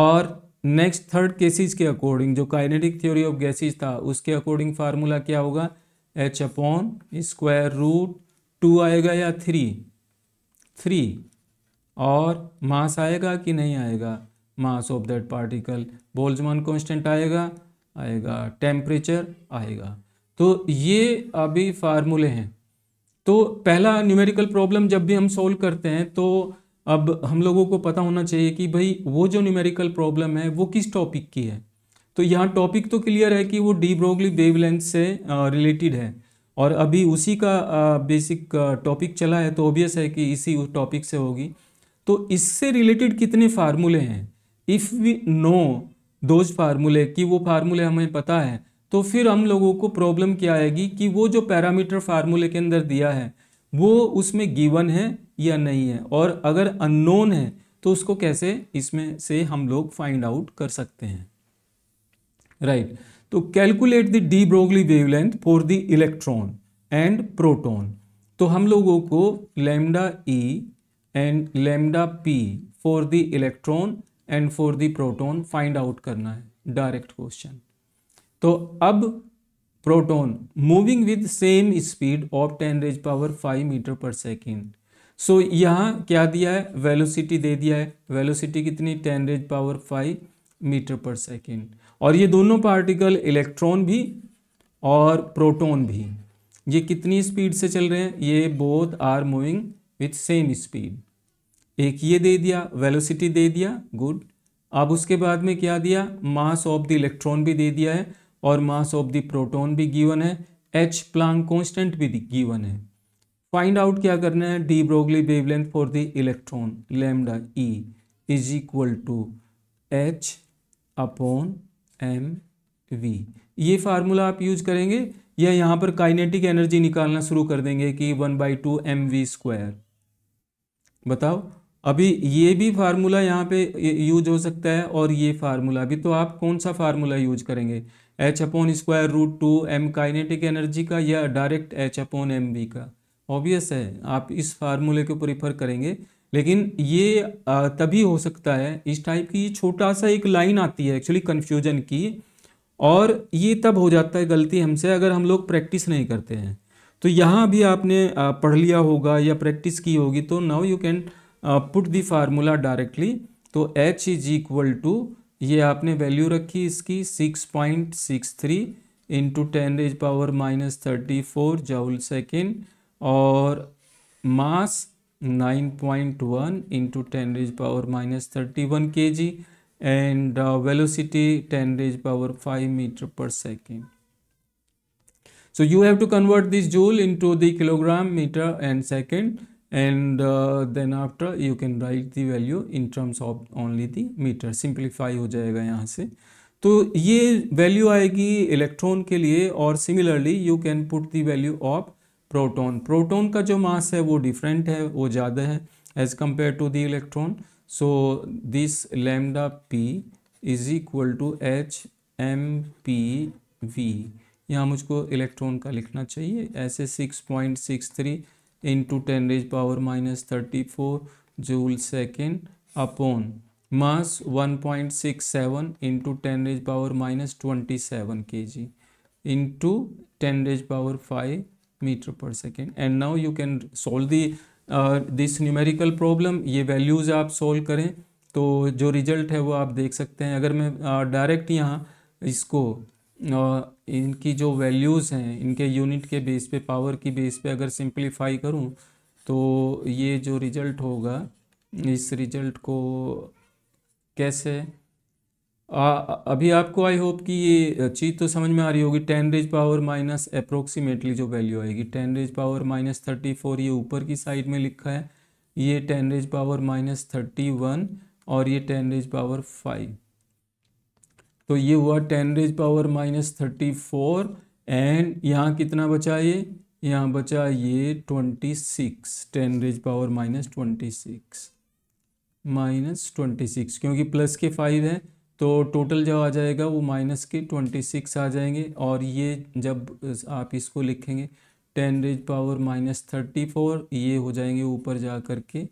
और नेक्स्ट थर्ड केसेस के अकॉर्डिंग जो काइनेटिक थ्योरी ऑफ गैसेज था उसके अकॉर्डिंग फार्मूला क्या होगा h upon square root two आएगा या थ्री थ्री और मास आएगा कि नहीं आएगा mass of that particle Boltzmann constant आएगा आएगा टेम्परेचर आएगा तो ये अभी फार्मूले हैं तो पहला न्यूमेरिकल प्रॉब्लम जब भी हम सोल्व करते हैं तो अब हम लोगों को पता होना चाहिए कि भाई वो जो न्यूमेरिकल प्रॉब्लम है वो किस टॉपिक की है तो यहाँ टॉपिक तो क्लियर है कि वो डी ब्रोगली वेवलेंथ से रिलेटेड है और अभी उसी का बेसिक टॉपिक चला है तो ऑब्वियस है कि इसी उस टॉपिक से होगी तो इससे रिलेटेड कितने फार्मूले हैं इफ़ वी नो दोज फार्मूले कि वो फार्मूले हमें पता है तो फिर हम लोगों को प्रॉब्लम क्या आएगी कि वो जो पैरामीटर फार्मूले के अंदर दिया है वो उसमें गिवन है या नहीं है और अगर अननोन है तो उसको कैसे इसमें से हम लोग फाइंड आउट कर सकते हैं राइट right. तो calculate the de Broglie wavelength for the electron and proton तो हम लोगों को lambda e and lambda p for the electron and for the proton find out करना है डायरेक्ट क्वेश्चन तो अब proton moving with same speed of ten raise power five metre पर second so यहाँ क्या दिया है वेलोसिटी दे दिया है वेलोसिटी कितनी ten raise power five metre पर सेकेंड और ये दोनों पार्टिकल इलेक्ट्रॉन भी और प्रोटॉन भी ये कितनी स्पीड से चल रहे हैं ये both are moving with same speed एक ये दे दिया वेलोसिटी दे दिया गुड अब उसके बाद में क्या दिया मास ऑफ द इलेक्ट्रॉन भी दे दिया है और मास ऑफ द प्रोटॉन भी गिवन है एच प्लांग कॉन्स्टेंट भी गिवन है फाइंड आउट क्या करना है de Broglie wavelength for the electron lambda e is equal to H upon m v ये फार्मूला आप यूज करेंगे या यहाँ पर काइनेटिक एनर्जी निकालना शुरू कर देंगे कि one by two m v square बताओ अभी ये भी फार्मूला यहाँ पे यूज हो सकता है और ये फार्मूला भी तो आप कौन सा फार्मूला यूज करेंगे h upon square root two m kinetic energy का या direct h upon m v का ऑब्वियस है आप इस फार्मूले को प्रीफर करेंगे लेकिन ये तभी हो सकता है इस टाइप की छोटा सा एक लाइन आती है एक्चुअली कन्फ्यूजन की और ये तब हो जाता है गलती हमसे अगर हम लोग प्रैक्टिस नहीं करते हैं तो यहाँ भी आपने पढ़ लिया होगा या प्रैक्टिस की होगी तो now you can put the formula directly तो एच इज इक्वल टू ये आपने वैल्यू रखी इसकी six point six three into ten raise power minus thirty four joule second और mass 9.1 into 10 raised power minus 31 kg and uh, velocity 10 raised power 5 meter per second. So you have to convert this joule into the kilogram, meter and second and uh, then after you can write the value in terms of only the meter. Simplify हो जाएगा यहाँ से तो ये value आएगी electron के लिए और similarly you can put the value of proton proton का जो मास है वो डिफरेंट है वो ज़्यादा है as compare to the electron so this lambda p is equal to h m p v यहाँ मुझको इलेक्ट्रॉन का लिखना चाहिए ऐसे six point six three into ten raise power minus thirty four joule second upon mass one point six seven into ten raise power minus twenty seven के g into ten raise power five metre पर second and now you can solve the this numerical problem ये values आप solve करें तो जो result है वो आप देख सकते हैं अगर मैं डायरेक्ट uh, यहाँ इसको uh, इनकी जो वैल्यूज़ हैं इनके यूनिट के बेस पे पावर की बेस पे अगर सिंप्लीफाई करूँ तो ये जो रिजल्ट होगा इस रिजल्ट को कैसे आ, अभी आपको आई होप कि ये चीज़ तो समझ में आ रही होगी ten raise power minus approximately जो वैल्यू आएगी ten raise power minus thirty four ये ऊपर की साइड में लिखा है ये ten raise power minus thirty one और ये टेन रेज पावर फाइव तो ये हुआ ten raise power minus thirty four and यहाँ कितना बचा ये यहाँ बचा ये twenty six ten raise power minus twenty six minus twenty six क्योंकि प्लस के फाइव है तो टोटल जो आ जाएगा वो माइनस के ट्वेंटी सिक्स आ जाएंगे और ये जब आप इसको लिखेंगे ten raise power minus thirty four ये हो जाएंगे ऊपर जा कर के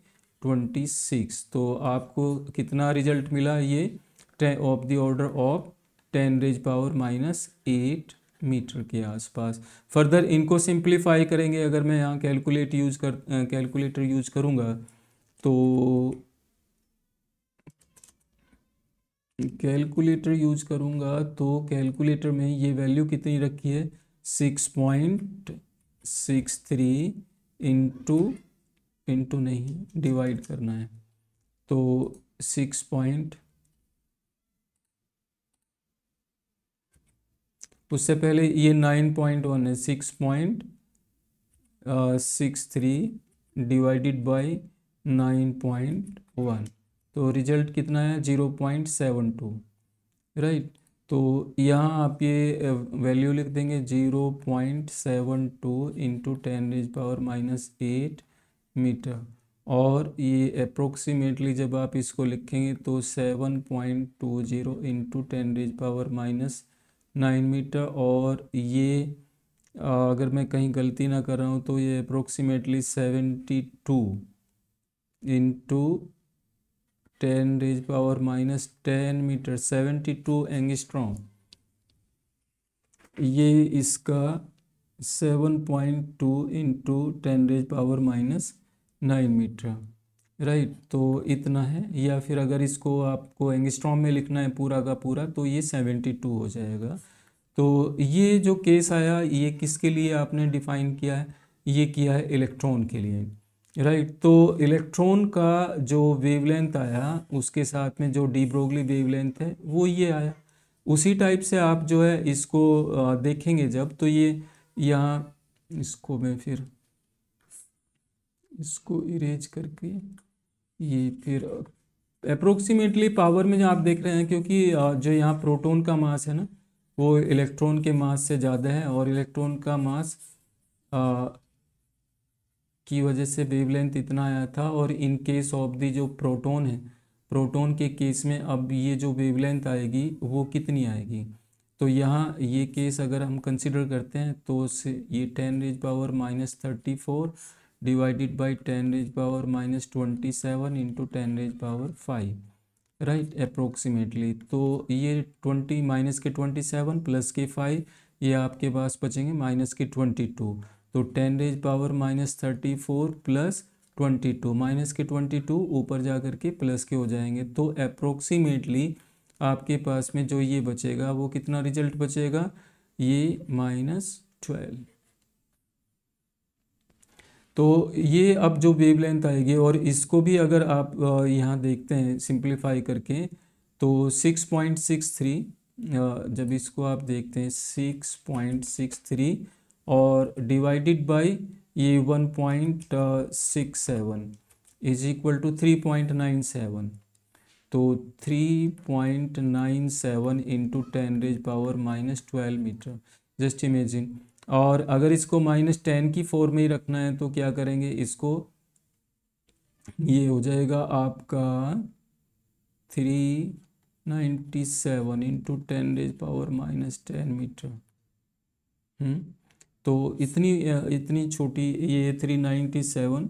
ट्वेंटी सिक्स तो आपको कितना रिजल्ट मिला ये of the order of ten raise power minus eight metre के आसपास फर्दर इनको सिंप्लीफाई करेंगे अगर मैं यहाँ कैलकुलेट यूज कर कैलकुलेटर यूज करूँगा तो कैलकुलेटर यूज करूँगा तो कैलकुलेटर में ये वैल्यू कितनी रखी है six point six three into into नहीं डिवाइड करना है तो सिक्स पॉइंट उससे पहले ये नाइन पॉइंट वन है six point six three divided by nine point one तो रिजल्ट कितना है zero point seven two right तो यहाँ आप ये वैल्यू लिख देंगे zero point seven two into ten raise power minus eight metre और ये अप्रोक्सीमेटली जब आप इसको लिखेंगे तो seven point to zero into ten raise power minus nine metre और ये अगर मैं कहीं गलती ना कर रहा हूँ तो ये approximately seventy two into ten raise power minus ten metre seventy two strong ये इसका seven point two into ten raise power minus nine metre right तो इतना है या फिर अगर इसको आपको एंगस्ट्रॉम में लिखना है पूरा का पूरा तो ये सेवेंटी टू हो जाएगा तो ये जो केस आया ये किसके लिए आपने डिफाइन किया है ये किया है इलेक्ट्रॉन के लिए राइट right, तो इलेक्ट्रॉन का जो वेवलेंथ आया उसके साथ में जो डी ब्रोगली वेवलेंथ है वो ये आया उसी टाइप से आप जो है इसको देखेंगे जब तो ये यहाँ इसको मैं फिर इसको इरेज करके ये फिर अप्रोक्सीमेटली पावर में जो आप देख रहे हैं क्योंकि जो यहाँ प्रोटोन का मास है ना वो इलेक्ट्रॉन के मास से ज़्यादा है और इलेक्ट्रॉन का मास की वजह से वेवलेंथ इतना आया था और इन केस ऑफ दी जो प्रोटोन है प्रोटोन के केस में अब ये जो वेवलेंथ आएगी वो कितनी आएगी तो यहाँ ये केस अगर हम कंसिडर करते हैं तो ये ten raise power minus thirty four divided by ten raise power minus twenty seven into ten raise power five right approximately तो ये ट्वेंटी माइनस के ट्वेंटी सेवन प्लस के फाइव ये आपके पास बचेंगे माइनस के ट्वेंटी टू तो ten raise power minus thirty four plus twenty two minus के ट्वेंटी टू ऊपर जा कर के प्लस के हो जाएंगे तो अप्रोक्सीमेटली आपके पास में जो ये बचेगा वो कितना रिजल्ट बचेगा ये माइनस ट्वेल्व तो ये अब जो वेव लेंथ आएगी और इसको भी अगर आप यहाँ देखते हैं सिंप्लीफाई करके तो सिक्स पॉइंट सिक्स थ्री जब इसको आप देखते हैं सिक्स पॉइंट सिक्स थ्री और डिवाइडेड बाय ये one point six seven is equal to three point nine seven तो three point nine seven into ten raise power minus twelve metre just imagine और अगर इसको माइनस टेन की four में ही रखना है तो क्या करेंगे इसको ये हो जाएगा आपका three ninety seven into ten raise power minus ten metre hmm तो इतनी इतनी छोटी ये three ninety seven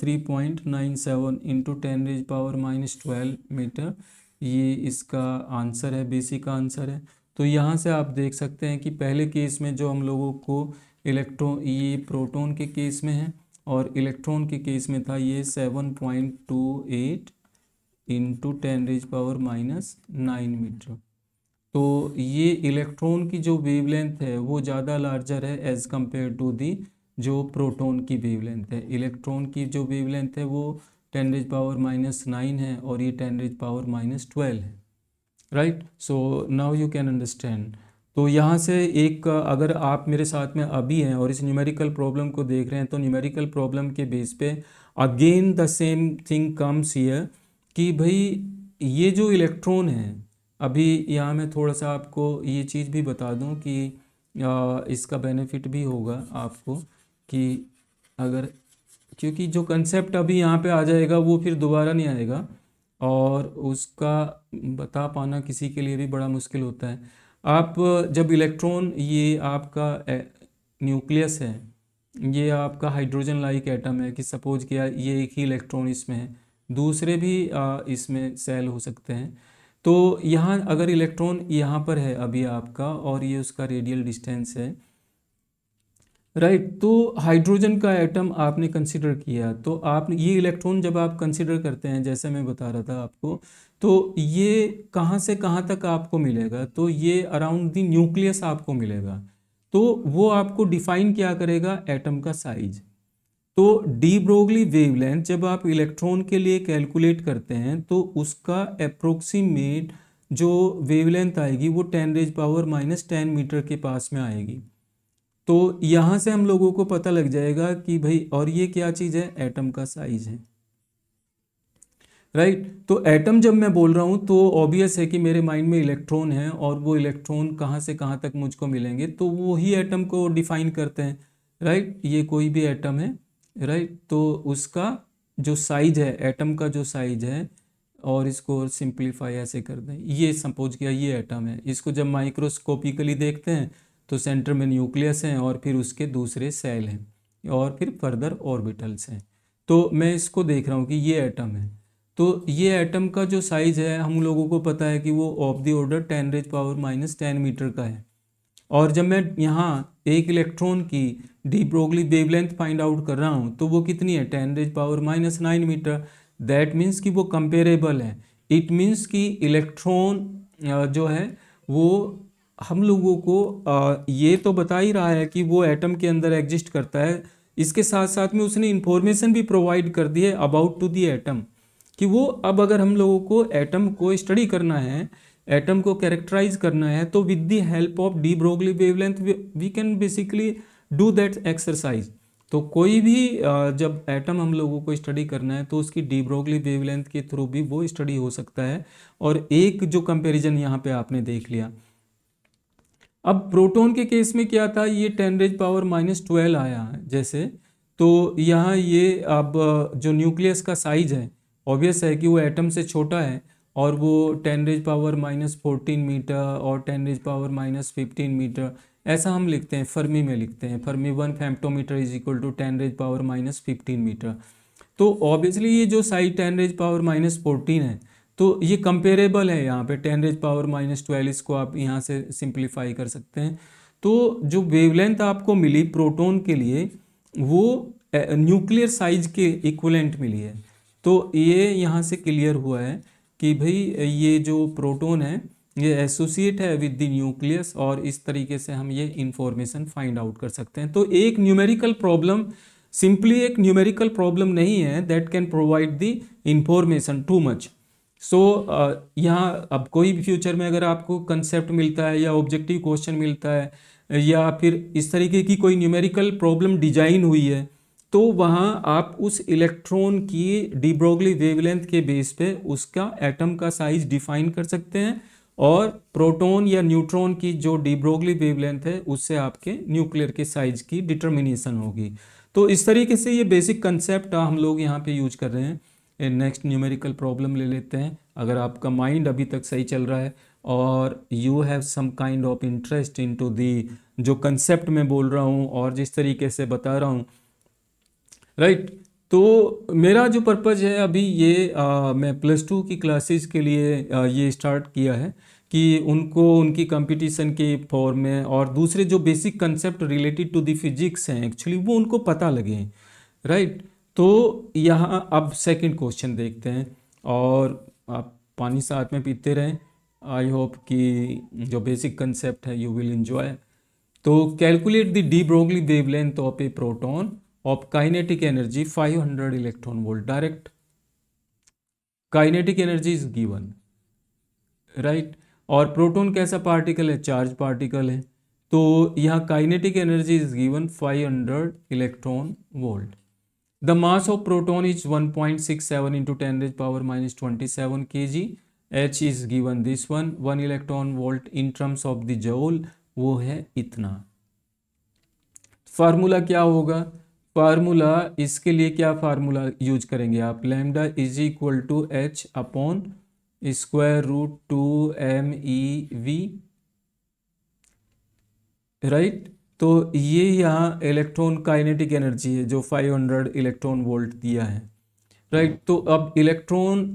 three point nine seven into ten raise power minus twelve metre ये इसका आंसर है बेसिक आंसर है तो यहाँ से आप देख सकते हैं कि पहले केस में जो हम लोगों को इलेक्ट्रॉन ये प्रोटॉन के केस में है और इलेक्ट्रॉन के केस में था ये seven point two eight into ten raise power minus nine metre तो ये इलेक्ट्रॉन की जो वेवलेंथ है वो ज़्यादा लार्जर है एज़ कम्पेयर टू दी जो प्रोटॉन की वेवलेंथ है इलेक्ट्रॉन की जो वेवलेंथ है वो ten raise power minus nine है और ये ten raise power minus twelve है right so now you can understand तो यहाँ से एक अगर आप मेरे साथ में अभी हैं और इस न्यूमेरिकल प्रॉब्लम को देख रहे हैं तो न्यूमेरिकल प्रॉब्लम के बेस पे again the same thing comes here कि भाई ये जो इलेक्ट्रॉन है अभी यहाँ मैं थोड़ा सा आपको ये चीज़ भी बता दूँ कि इसका बेनिफिट भी होगा आपको कि अगर क्योंकि जो कंसेप्ट अभी यहाँ पे आ जाएगा वो फिर दोबारा नहीं आएगा और उसका बता पाना किसी के लिए भी बड़ा मुश्किल होता है आप जब इलेक्ट्रॉन ये आपका न्यूक्लियस है ये आपका हाइड्रोजन लाइक एटम है कि सपोज किया ये एक ही इलेक्ट्रॉन इसमें है दूसरे भी इसमें सेल हो सकते हैं तो यहाँ अगर इलेक्ट्रॉन यहाँ पर है अभी आपका और ये उसका रेडियल डिस्टेंस है राइट right, तो हाइड्रोजन का एटम आपने कंसिडर किया तो आप ये इलेक्ट्रॉन जब आप कंसिडर करते हैं जैसे मैं बता रहा था आपको तो ये कहाँ से कहाँ तक आपको मिलेगा तो ये अराउंड दी न्यूक्लियस आपको मिलेगा तो वो आपको डिफाइन क्या करेगा एटम का साइज़ तो डी ब्रोगली वेवलेंथ जब आप इलेक्ट्रॉन के लिए कैलकुलेट करते हैं तो उसका अप्रोक्सीमेट जो वेवलेंथ आएगी वो ten raise power minus ten metre के पास में आएगी तो यहाँ से हम लोगों को पता लग जाएगा कि भाई और ये क्या चीज़ है एटम का साइज है राइट right? तो एटम जब मैं बोल रहा हूँ तो ऑब्वियस है कि मेरे माइंड में इलेक्ट्रॉन है और वो इलेक्ट्रॉन कहाँ से कहाँ तक मुझको मिलेंगे तो वो ही एटम को डिफाइन करते हैं राइट right? ये कोई भी एटम है राइट तो उसका जो साइज है एटम का जो साइज है और इसको और सिंप्लीफाई ऐसे कर दें ये सपोज किया ये एटम है इसको जब माइक्रोस्कोपिकली देखते हैं तो सेंटर में न्यूक्लियस हैं और फिर उसके दूसरे सेल हैं और फिर फर्दर ऑर्बिटल्स हैं तो मैं इसको देख रहा हूँ कि ये एटम है तो ये एटम का जो साइज़ है हम लोगों को पता है कि वो of the order ten raise power minus ten metre का है और जब मैं यहाँ एक इलेक्ट्रॉन की de Broglie wavelength find out कर रहा हूँ तो वो कितनी है ten raise power minus nine metre that means कि वो कंपेरेबल है इट मीन्स कि इलेक्ट्रॉन जो है वो हम लोगों को ये तो बता ही रहा है कि वो एटम के अंदर एग्जिस्ट करता है इसके साथ साथ में उसने इन्फॉर्मेशन भी प्रोवाइड कर दी है अबाउट टू दी एटम कि वो अब अगर हम लोगों को एटम को स्टडी करना है एटम को कैरेक्टराइज करना है तो with the help of de Broglie wavelength we can basically do that exercise तो कोई भी जब एटम हम लोगों को स्टडी करना है तो उसकी डी ब्रोगली वेवलेंथ के थ्रू भी वो स्टडी हो सकता है और एक जो कंपेरिजन यहाँ पे आपने देख लिया अब प्रोटोन के केस में क्या था ये ten raise power minus twelve आया जैसे तो यहाँ ये अब जो न्यूक्लियस का साइज है ऑब्वियस है कि वो एटम से छोटा है और वो ten raise power minus fourteen metre और ten raise power minus fifteen metre ऐसा हम लिखते हैं फर्मी में लिखते हैं fermi one femtometre is equal to ten raise power minus fifteen metre तो ऑब्वियसली ये जो size ten raise power minus fourteen है तो ये कंपेरेबल है यहाँ पे ten raise power minus twelve इसको आप यहाँ से सिंप्लीफाई कर सकते हैं तो जो वेवलेंथ आपको मिली प्रोटोन के लिए वो न्यूक्लियर साइज के इक्वलेंट मिली है तो ये यहाँ से क्लियर हुआ है कि भाई ये जो प्रोटोन है ये एसोसिएट है विद द न्यूक्लियस और इस तरीके से हम ये इंफॉर्मेशन फाइंड आउट कर सकते हैं तो एक न्यूमेरिकल प्रॉब्लम सिंपली एक न्यूमेरिकल प्रॉब्लम नहीं है that can provide the information too much so यहाँ अब कोई भी फ्यूचर में अगर आपको कंसेप्ट मिलता है या ऑब्जेक्टिव क्वेश्चन मिलता है या फिर इस तरीके की कोई न्यूमेरिकल प्रॉब्लम डिजाइन हुई है तो वहाँ आप उस इलेक्ट्रॉन की डिब्रोगली वेवलेंथ के बेस पे उसका एटम का साइज डिफाइन कर सकते हैं और प्रोटॉन या न्यूट्रॉन की जो डिब्रोगली वेवलेंथ है उससे आपके न्यूक्लियर के साइज की डिटर्मिनेशन होगी तो इस तरीके से ये बेसिक कंसेप्ट हम लोग यहाँ पे यूज कर रहे हैं नेक्स्ट न्यूमेरिकल प्रॉब्लम ले लेते हैं अगर आपका माइंड अभी तक सही चल रहा है और you have some kind of interest into the जो कंसेप्ट में बोल रहा हूँ और जिस तरीके से बता रहा हूँ राइट तो मेरा जो पर्पज़ है अभी ये आ, मैं प्लस टू की क्लासेस के लिए आ, ये स्टार्ट किया है कि उनको उनकी कंपटीशन के फॉर्म में और दूसरे जो basic concept related to the physics हैं एक्चुअली वो उनको पता लगे राइट तो यहाँ अब सेकंड क्वेश्चन देखते हैं और आप पानी साथ में पीते रहें आई होप कि जो बेसिक कंसेप्ट है you will enjoy to calculate the de Broglie wavelength of a proton of kinetic energy 500 electron volt direct kinetic energy is given right और प्रोटॉन कैसा पार्टिकल है चार्ज पार्टिकल है तो यहाँ kinetic energy is given 500 electron volt the mass of proton is 1.67 point six seven into ten raise power minus twenty seven के G H is given this one one electron volt in terms of the joule वो है इतना formula क्या होगा formula इसके लिए क्या formula use करेंगे आप lambda is equal to H upon square root two M E V right तो ये यहाँ इलेक्ट्रॉन काइनेटिक एनर्जी है जो 500 इलेक्ट्रॉन वोल्ट दिया है राइट right, तो अब इलेक्ट्रॉन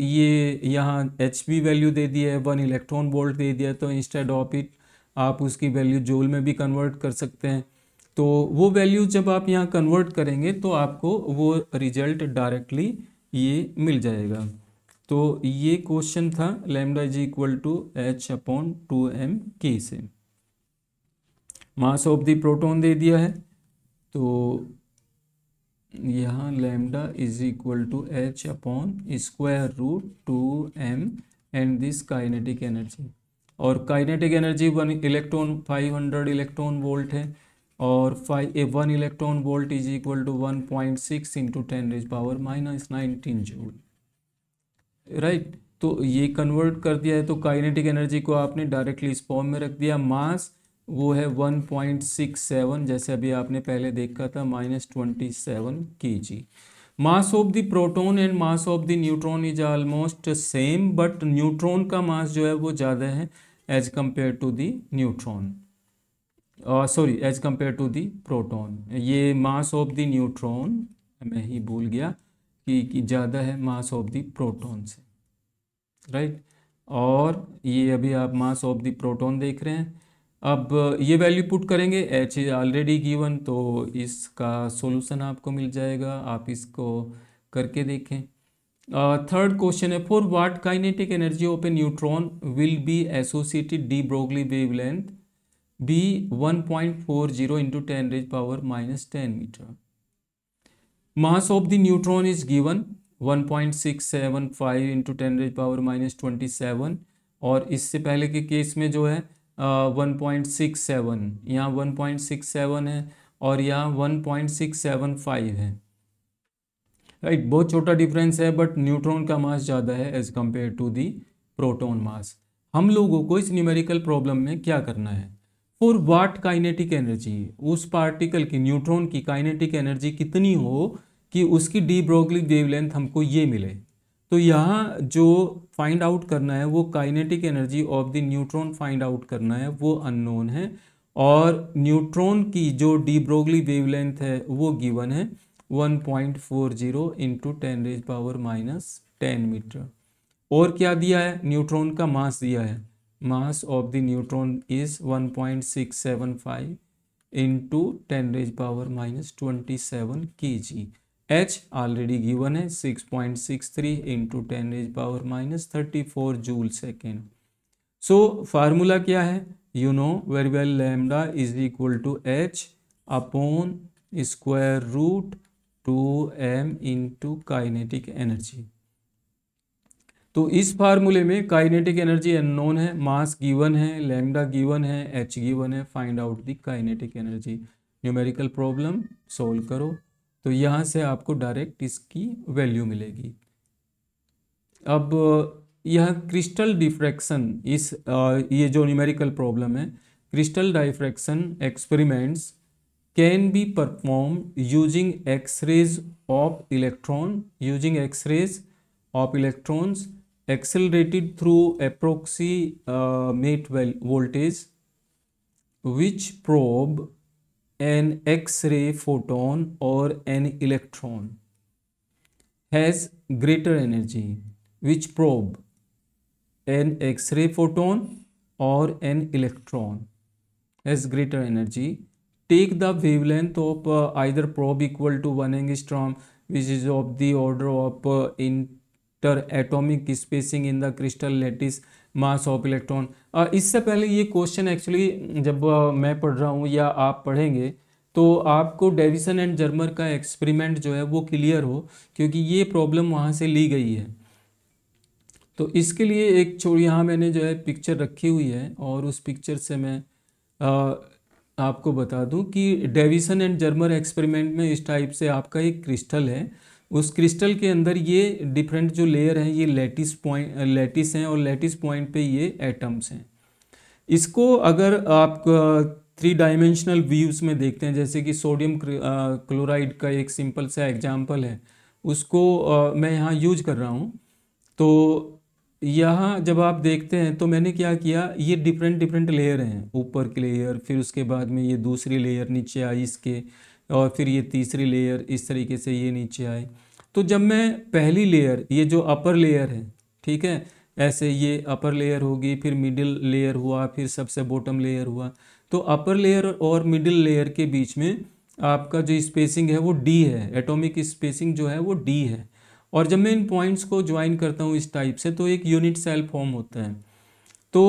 ये यहाँ एच पी वैल्यू दे दिया है वन इलेक्ट्रॉन वोल्ट दे दिया है तो इंस्टेड ऑफ इट आप उसकी वैल्यू जोल में भी कन्वर्ट कर सकते हैं तो वो वैल्यू जब आप यहाँ कन्वर्ट करेंगे तो आपको वो रिजल्ट डायरेक्टली ये मिल जाएगा तो ये क्वेश्चन था lambda is equal to H upon two M K से मास ऑफ द प्रोटोन दे दिया है तो यहाँ lambda is equal to H upon square root two M and this kinetic energy और kinetic energy one electron five hundred electron volt है और five a one electron volt is equal to one point six into ten raise power minus nineteen joule right तो ये convert कर दिया है तो kinetic energy को आपने डायरेक्टली इस फॉर्म में रख दिया मास वो है वन पॉइंट सिक्स सेवन जैसे अभी आपने पहले देखा था माइनस ट्वेंटी सेवन के G mass of the proton and mass of the neutron is almost same but neutron का मास जो है वो ज़्यादा है as compare to the neutron sorry as compare to the proton ये मास ऑफ द न्यूट्रॉन मैं ही भूल गया कि, कि ज़्यादा है मास ऑफ द प्रोटोन से राइट right? और ये अभी आप मास ऑफ द प्रोटोन देख रहे हैं अब uh, ये वैल्यू पुट करेंगे एच इज ऑलरेडी गिवन तो इसका सॉल्यूशन आपको मिल जाएगा आप इसको करके देखें थर्ड uh, क्वेश्चन है for what kinetic energy of a neutron will be associated de Broglie wavelength be one point four zero into ten raise power minus ten meter mass of the neutron is given one point six seven five into ten raise power minus twenty seven और इससे पहले के case में जो है one point six seven यहाँ one point six seven है और यहाँ one point six seven five है राइट right, बहुत छोटा डिफरेंस है बट न्यूट्रॉन का मास ज़्यादा है as compare to the proton mass हम लोगों को इस न्यूमेरिकल प्रॉब्लम में क्या करना है फॉर वाट काइनेटिक एनर्जी उस पार्टिकल की न्यूट्रॉन की काइनेटिक एनर्जी कितनी हो कि उसकी डी ब्रोगली वेवलेंथ हमको ये मिले तो यहाँ जो फाइंड आउट करना है वो kinetic energy of the neutron find out करना है वो अननोन है और न्यूट्रॉन की जो डी ब्रोगली वेवलेंथ है वो गिवन है 1.40 point four zero into ten raise power minus ten meter और क्या दिया है न्यूट्रॉन का मास दिया है mass of the neutron is 1.675 into 10 raised power minus 27 kg. H already given है 6.63 into 10 raised power minus 34 joule second. So formula क्या है You know very well lambda is equal to H upon square root 2m into kinetic energy. तो इस फार्मूले में kinetic energy unknown है mass given है lambda given है H given है find out the kinetic energy numerical problem solve करो तो यहाँ से आपको डायरेक्ट इसकी वैल्यू मिलेगी अब यह क्रिस्टल डिफ्रैक्शन इस ये जो न्यूमेरिकल प्रॉब्लम है crystal diffraction experiments can be perform using X rays of electron using X rays of electrons accelerated through a proxy uh, mate voltage which probe an X-ray photon or an electron has greater energy which probe an X-ray photon or an electron has greater energy take the wavelength of uh, either probe equal to 1 angstrom which is of the order of uh, in meter atomic spacing in the crystal lattice mass of electron इससे पहले ये question actually जब मैं पढ़ रहा हूँ या आप पढ़ेंगे तो आपको डेविसन एंड जर्मर का एक्सपेरिमेंट जो है वो क्लियर हो क्योंकि ये प्रॉब्लम वहाँ से ली गई है तो इसके लिए एक छोड़ यहाँ मैंने जो है पिक्चर रखी हुई है और उस पिक्चर से मैं आ, आपको बता दूं कि डेविसन एंड जर्मर एक्सपेरिमेंट में इस टाइप से आपका एक क्रिस्टल है उस क्रिस्टल के अंदर ये डिफरेंट जो लेयर हैं ये लेटिस पॉइंट लेटिस हैं और लेटिस पॉइंट पे ये एटम्स हैं इसको अगर आप थ्री डायमेंशनल व्यूज में देखते हैं जैसे कि सोडियम क्लोराइड का एक सिंपल सा एग्जाम्पल है उसको आ, मैं यहाँ यूज कर रहा हूँ तो यहाँ जब आप देखते हैं तो मैंने क्या किया ये डिफरेंट डिफरेंट लेयर हैं ऊपर की लेयर फिर उसके बाद में ये दूसरी लेयर नीचे आई इसके और फिर ये तीसरी लेयर इस तरीके से ये नीचे आए तो जब मैं पहली लेयर ये जो अपर लेयर है ठीक है ऐसे ये अपर लेयर होगी फिर मिडिल लेयर हुआ फिर सबसे बॉटम लेयर हुआ तो अपर लेयर और मिडिल लेयर के बीच में आपका जो स्पेसिंग है वो डी है एटॉमिक स्पेसिंग जो है वो डी है और जब मैं इन पॉइंट्स को ज्वाइन करता हूँ इस टाइप से तो एक यूनिट सेल फॉर्म होता है तो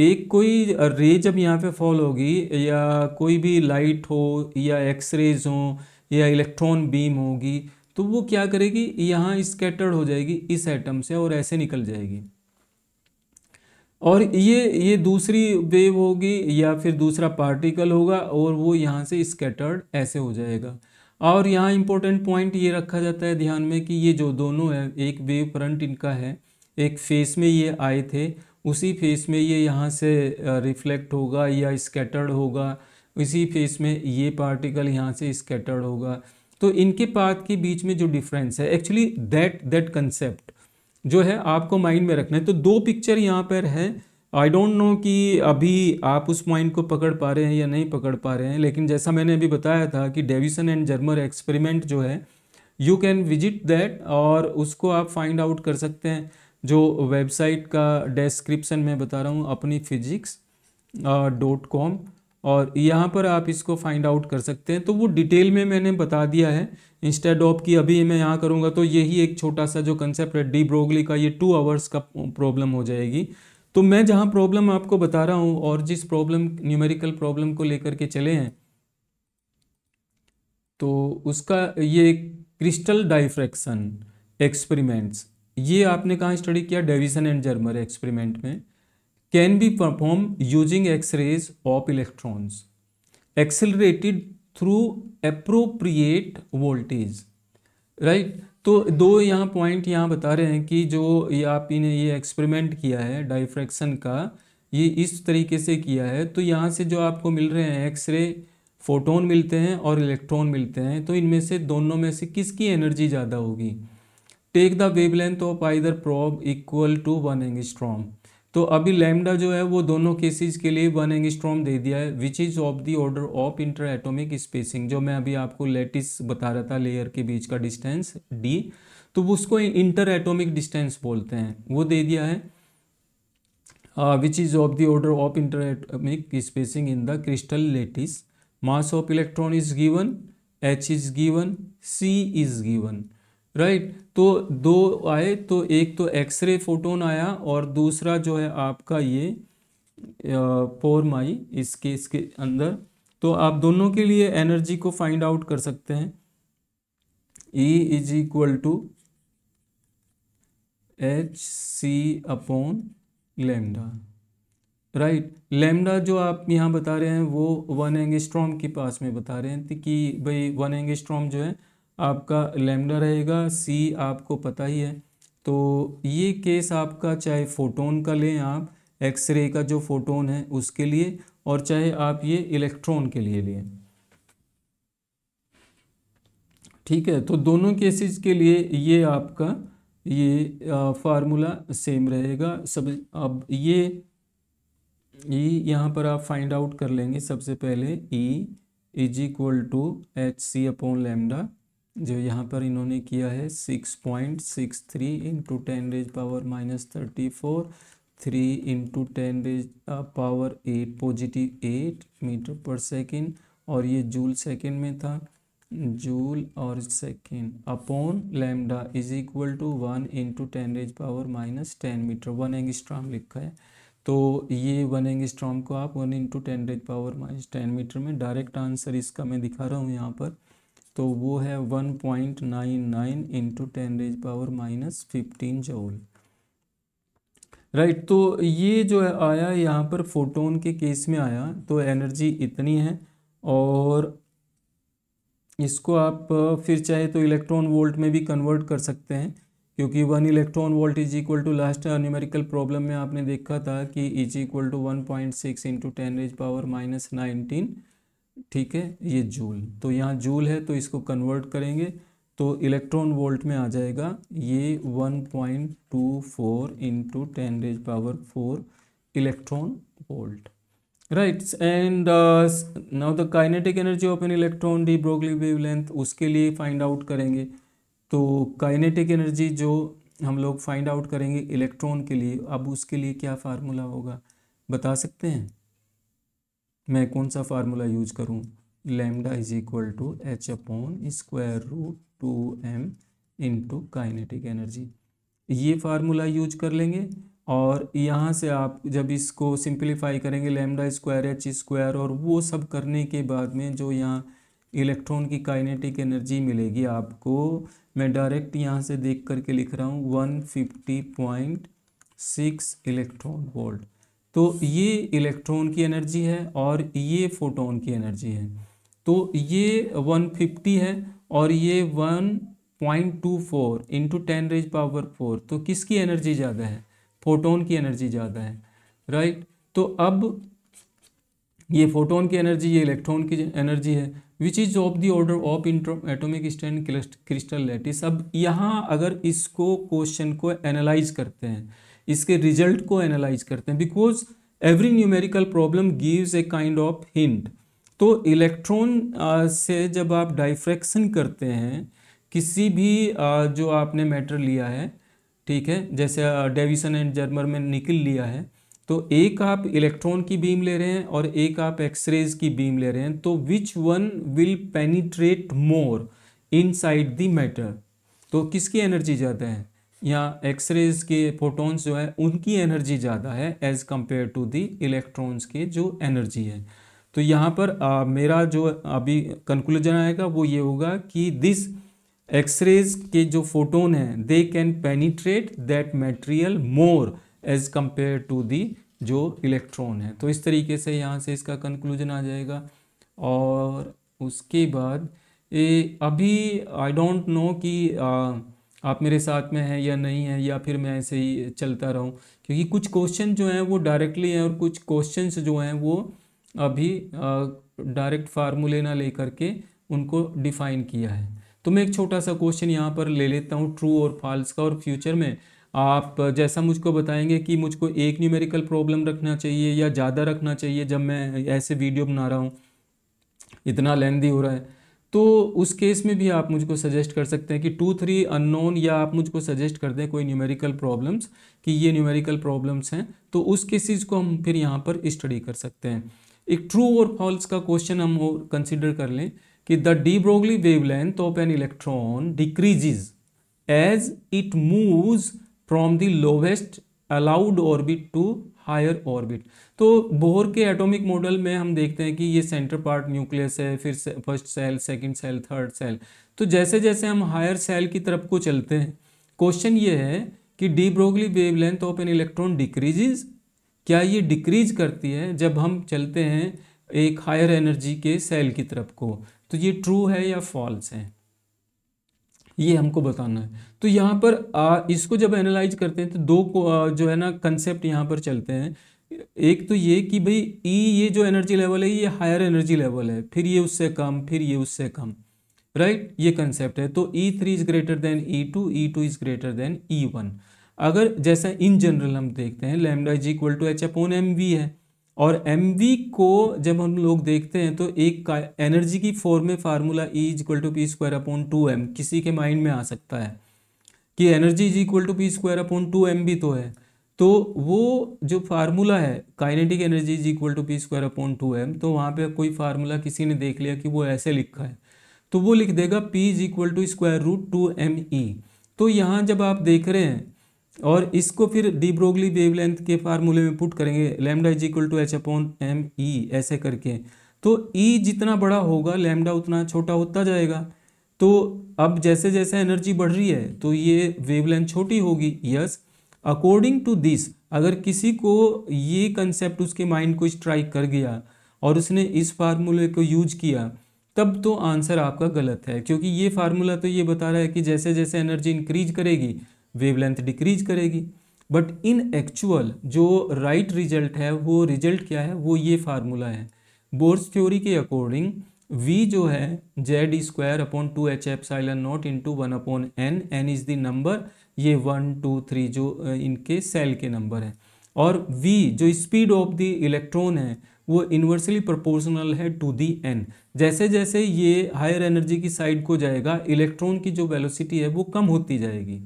एक कोई रे जब यहाँ पे फॉल होगी या कोई भी लाइट हो या एक्सरेज हो या इलेक्ट्रॉन बीम होगी तो वो क्या करेगी यहाँ स्कैटर्ड हो जाएगी इस एटम से और ऐसे निकल जाएगी और ये ये दूसरी वेव होगी या फिर दूसरा पार्टिकल होगा और वो यहाँ से स्कैटर्ड ऐसे हो जाएगा और यहाँ इम्पोर्टेंट पॉइंट ये रखा जाता है ध्यान में कि ये जो दोनों है एक वेव करंट इनका है एक फेस में ये आए थे उसी फेस में ये यहाँ से रिफ्लेक्ट होगा या स्कैटर्ड होगा इसी फेस में ये पार्टिकल यहाँ से स्कैटर्ड होगा तो इनके पाथ के बीच में जो डिफरेंस है एक्चुअली दैट दैट कंसेप्ट जो है आपको माइंड में रखना है तो दो पिक्चर यहाँ पर है आई डोंट नो कि अभी आप उस पॉइंट को पकड़ पा रहे हैं या नहीं पकड़ पा रहे हैं लेकिन जैसा मैंने अभी बताया था कि डेविसन एंड जर्मर एक्सपेरिमेंट जो है यू कैन विजिट दैट और उसको आप फाइंड आउट कर सकते हैं जो वेबसाइट का डिस्क्रिप्शन में बता रहा हूँ अपनी फिजिक्स डॉट कॉम और यहाँ पर आप इसको फाइंड आउट कर सकते हैं तो वो डिटेल में मैंने बता दिया है इंस्टेड ऑफ की अभी मैं यहाँ करूँगा तो यही एक छोटा सा जो कंसेप्ट है डी ब्रोगली का ये टू आवर्स का प्रॉब्लम हो जाएगी तो मैं जहाँ प्रॉब्लम आपको बता रहा हूँ और जिस प्रॉब्लम न्यूमेरिकल प्रॉब्लम को लेकर के चले हैं तो उसका ये क्रिस्टल डाइफ्रैक्शन एक्सपेरिमेंट्स ये आपने कहाँ स्टडी किया डेविसन एंड जर्मर एक्सपेरिमेंट में can be perform using X rays of electrons accelerated through appropriate voltage right तो दो यहाँ पॉइंट यहाँ बता रहे हैं कि जो ये आप इन्हें ये एक्सपेरिमेंट किया है डाइफ्रैक्शन का ये इस तरीके से किया है तो यहाँ से जो आपको मिल रहे हैं एक्सरे फोटोन मिलते हैं और इलेक्ट्रॉन मिलते हैं तो इनमें से दोनों में से किसकी एनर्जी ज़्यादा होगी take the length of either probe equal to one angstrom तो अभी लैम्डा जो है वो दोनों केसेस के लिए वन एंग स्ट्रॉम दे दिया है which is of the order of inter atomic spacing जो मैं अभी आपको लेटिस बता रहा था लेयर के बीच का डिस्टेंस डी तो उसको इंटर एटोमिक डिस्टेंस बोलते हैं वो दे दिया है which is of the order of inter atomic spacing in the crystal lattice mass of electron is given H is given C is given right तो दो आए तो एक तो एक्सरे फोटोन आया और दूसरा जो है आपका ये पोरमाई इस केस के अंदर तो आप दोनों के लिए एनर्जी को फाइंड आउट कर सकते हैं E is equal to H C upon lambda right lambda जो आप यहाँ बता रहे हैं वो वन एंगस्ट्रॉम के पास में बता रहे हैं कि भाई वन एंगस्ट्रॉम जो है आपका लेमडा रहेगा सी आपको पता ही है तो ये केस आपका चाहे फोटोन का लें आप एक्सरे का जो फोटोन है उसके लिए और चाहे आप ये इलेक्ट्रॉन के लिए लें ठीक है तो दोनों केसेस के लिए ये आपका ये फार्मूला सेम रहेगा सब अब ये ये e यहाँ पर आप फाइंड आउट कर लेंगे सबसे पहले E is equal to H C upon lambda जो यहाँ पर इन्होंने किया है six point six three into ten raise power minus thirty four three into ten raise power eight positive eight meter पर सेकेंड और ये जूल सेकेंड में था जूल और second upon lambda is equal to one into ten raise power minus ten meter one angstrom लिखा है तो ये वन एंगस्ट्राम को आप one into ten raise power minus ten meter में डायरेक्ट आंसर इसका मैं दिखा रहा हूँ यहाँ पर तो वो है one point nine nine into ten raise power minus fifteen joule right तो ये जो है आया यहाँ पर फोटोन के केस में आया तो एनर्जी इतनी है और इसको आप फिर चाहे तो इलेक्ट्रॉन वोल्ट में भी कन्वर्ट कर सकते हैं क्योंकि one electron volt is equal to last numerical problem में आपने देखा था कि is equal to one point six into ten raise power minus nineteen ठीक है ये जूल तो यहाँ जूल है तो इसको कन्वर्ट करेंगे तो इलेक्ट्रॉन वोल्ट में आ जाएगा ये 1.24 point two four into ten raise power four electron volt right and now the kinetic energy of an electron de Broglie length उसके लिए फाइंड आउट करेंगे तो काइनेटिक एनर्जी जो हम लोग फाइंड आउट करेंगे इलेक्ट्रॉन के लिए अब उसके लिए क्या फार्मूला होगा बता सकते हैं मैं कौन सा फार्मूला यूज करूँ lambda is equal to H upon square root two M into kinetic energy ये फार्मूला यूज कर लेंगे और यहाँ से आप जब इसको सिंप्लीफाई करेंगे लेमडा स्क्वायर एच स्क्वायर और वो सब करने के बाद में जो यहाँ इलेक्ट्रॉन की काइनेटिक एनर्जी मिलेगी आपको मैं डायरेक्ट यहाँ से देख करके लिख रहा हूँ one fifty point six electron volt तो ये इलेक्ट्रॉन की एनर्जी है और ये फोटोन की एनर्जी है तो ये 150 है और ये 1.24 into ten raise power four तो किसकी एनर्जी ज़्यादा है फोटोन की एनर्जी ज़्यादा है राइट तो अब ये फोटोन की एनर्जी ये इलेक्ट्रॉन की एनर्जी है which is of the order of inter atomic stand crystal lattice अब यहाँ अगर इसको क्वेश्चन को एनालाइज करते हैं इसके रिजल्ट को एनालाइज करते हैं because every numerical problem gives a kind of hint तो इलेक्ट्रॉन से जब आप डाइफ्रैक्शन करते हैं किसी भी आ, जो आपने मैटर लिया है ठीक है जैसे डेविसन एंड जर्मर में निकल लिया है तो एक आप इलेक्ट्रॉन की बीम ले रहे हैं और एक आप एक्सरेज की बीम ले रहे हैं तो which one will penetrate more inside the matter तो किसकी एनर्जी ज़्यादा है या एक्सरेज के फोटोन्स जो है उनकी एनर्जी ज़्यादा है as compare to the electrons के जो एनर्जी है तो यहाँ पर आ, मेरा जो अभी कंक्लूजन आएगा वो ये होगा कि दिस एक्सरेज के जो फोटोन हैं they can penetrate that material more as compare to the जो इलेक्ट्रॉन है तो इस तरीके से यहाँ से इसका कंक्लूजन आ जाएगा और उसके बाद ए, अभी आई डोंट नो कि आ, आप मेरे साथ में हैं या नहीं है या फिर मैं ऐसे ही चलता रहूं क्योंकि कुछ क्वेश्चन जो हैं वो डायरेक्टली हैं और कुछ क्वेश्चन जो हैं वो अभी डायरेक्ट फार्मूले ना ले करके उनको डिफाइन किया है तो मैं एक छोटा सा क्वेश्चन यहाँ पर ले लेता हूँ ट्रू और फॉल्स का और फ्यूचर में आप जैसा मुझको बताएंगे कि मुझको एक न्यूमेरिकल प्रॉब्लम रखना चाहिए या ज़्यादा रखना चाहिए जब मैं ऐसे वीडियो बना रहा हूँ इतना लेंदी हो रहा है तो उस केस में भी आप मुझको सजेस्ट कर सकते हैं कि टू थ्री अननोन या आप मुझको सजेस्ट कर दें कोई न्यूमेरिकल प्रॉब्लम्स कि ये न्यूमेरिकल प्रॉब्लम्स हैं तो उस केसेस को हम फिर यहाँ पर स्टडी कर सकते हैं एक ट्रू और फॉल्स का क्वेश्चन हम कंसिडर कर लें कि the de Broglie length of an electron decreases as it move from the lowest allowed orbit to higher orbit तो बोहर के एटॉमिक मॉडल में हम देखते हैं कि ये सेंटर पार्ट न्यूक्लियस है फिर से, first shell second shell third shell तो जैसे जैसे हम हायर सेल की तरफ को चलते हैं क्वेश्चन ये है कि de Broglie wavelength of an electron decreases क्या ये डिक्रीज करती है जब हम चलते हैं एक हायर एनर्जी के सेल की तरफ को तो ये ट्रू है या फॉल्स है ये हमको बताना है तो यहाँ पर आ, इसको जब एनालाइज करते हैं तो दो को आ, जो है ना कंसेप्ट यहाँ पर चलते हैं एक तो ये कि भाई ई e ये जो एनर्जी लेवल है ये हायर एनर्जी लेवल है फिर ये उससे कम फिर ये उससे कम राइट ये कंसेप्ट है तो E three is greater than E two E two is greater than E one अगर जैसा इन जनरल हम देखते हैं lambda is equal to H on M we है और एम को जब हम लोग देखते हैं तो एक का एनर्जी की फॉर्म में formula E is equal to P square upon two M किसी के माइंड में आ सकता है कि energy is equal to P square upon two M भी तो है तो वो जो फार्मूला है kinetic energy is equal to P square upon two M तो वहाँ पर कोई फार्मूला किसी ने देख लिया कि वो ऐसे लिखा है तो वो लिख देगा P is equal to square root two M E तो यहाँ जब आप देख रहे हैं और इसको फिर डी ब्रोगली वेवलेंथ के फार्मूले में पुट करेंगे lambda is equal to H upon M E ऐसे करके तो ई e जितना बड़ा होगा लेमडा उतना छोटा होता जाएगा तो अब जैसे जैसे एनर्जी बढ़ रही है तो ये वेवलेंथ छोटी होगी यस अकॉर्डिंग टू दिस अगर किसी को ये कंसेप्ट उसके माइंड को स्ट्राइक कर गया और उसने इस फार्मूले को यूज किया तब तो आंसर आपका गलत है क्योंकि ये फार्मूला तो ये बता रहा है कि जैसे जैसे एनर्जी इंक्रीज करेगी वेवलेंथ डिक्रीज करेगी बट इन एक्चुअल जो राइट right रिजल्ट है वो रिजल्ट क्या है वो ये फार्मूला है बोर्स थ्योरी के अकॉर्डिंग v जो है Z square upon two H epsilon naught into one upon N N is the number ये वन टू थ्री जो इनके सेल के नंबर हैं और v जो स्पीड ऑफ द इलेक्ट्रॉन है वो इन्वर्सली प्रोपोर्शनल है टू दी एन जैसे जैसे ये हायर एनर्जी की साइड को जाएगा इलेक्ट्रॉन की जो वेलोसिटी है वो कम होती जाएगी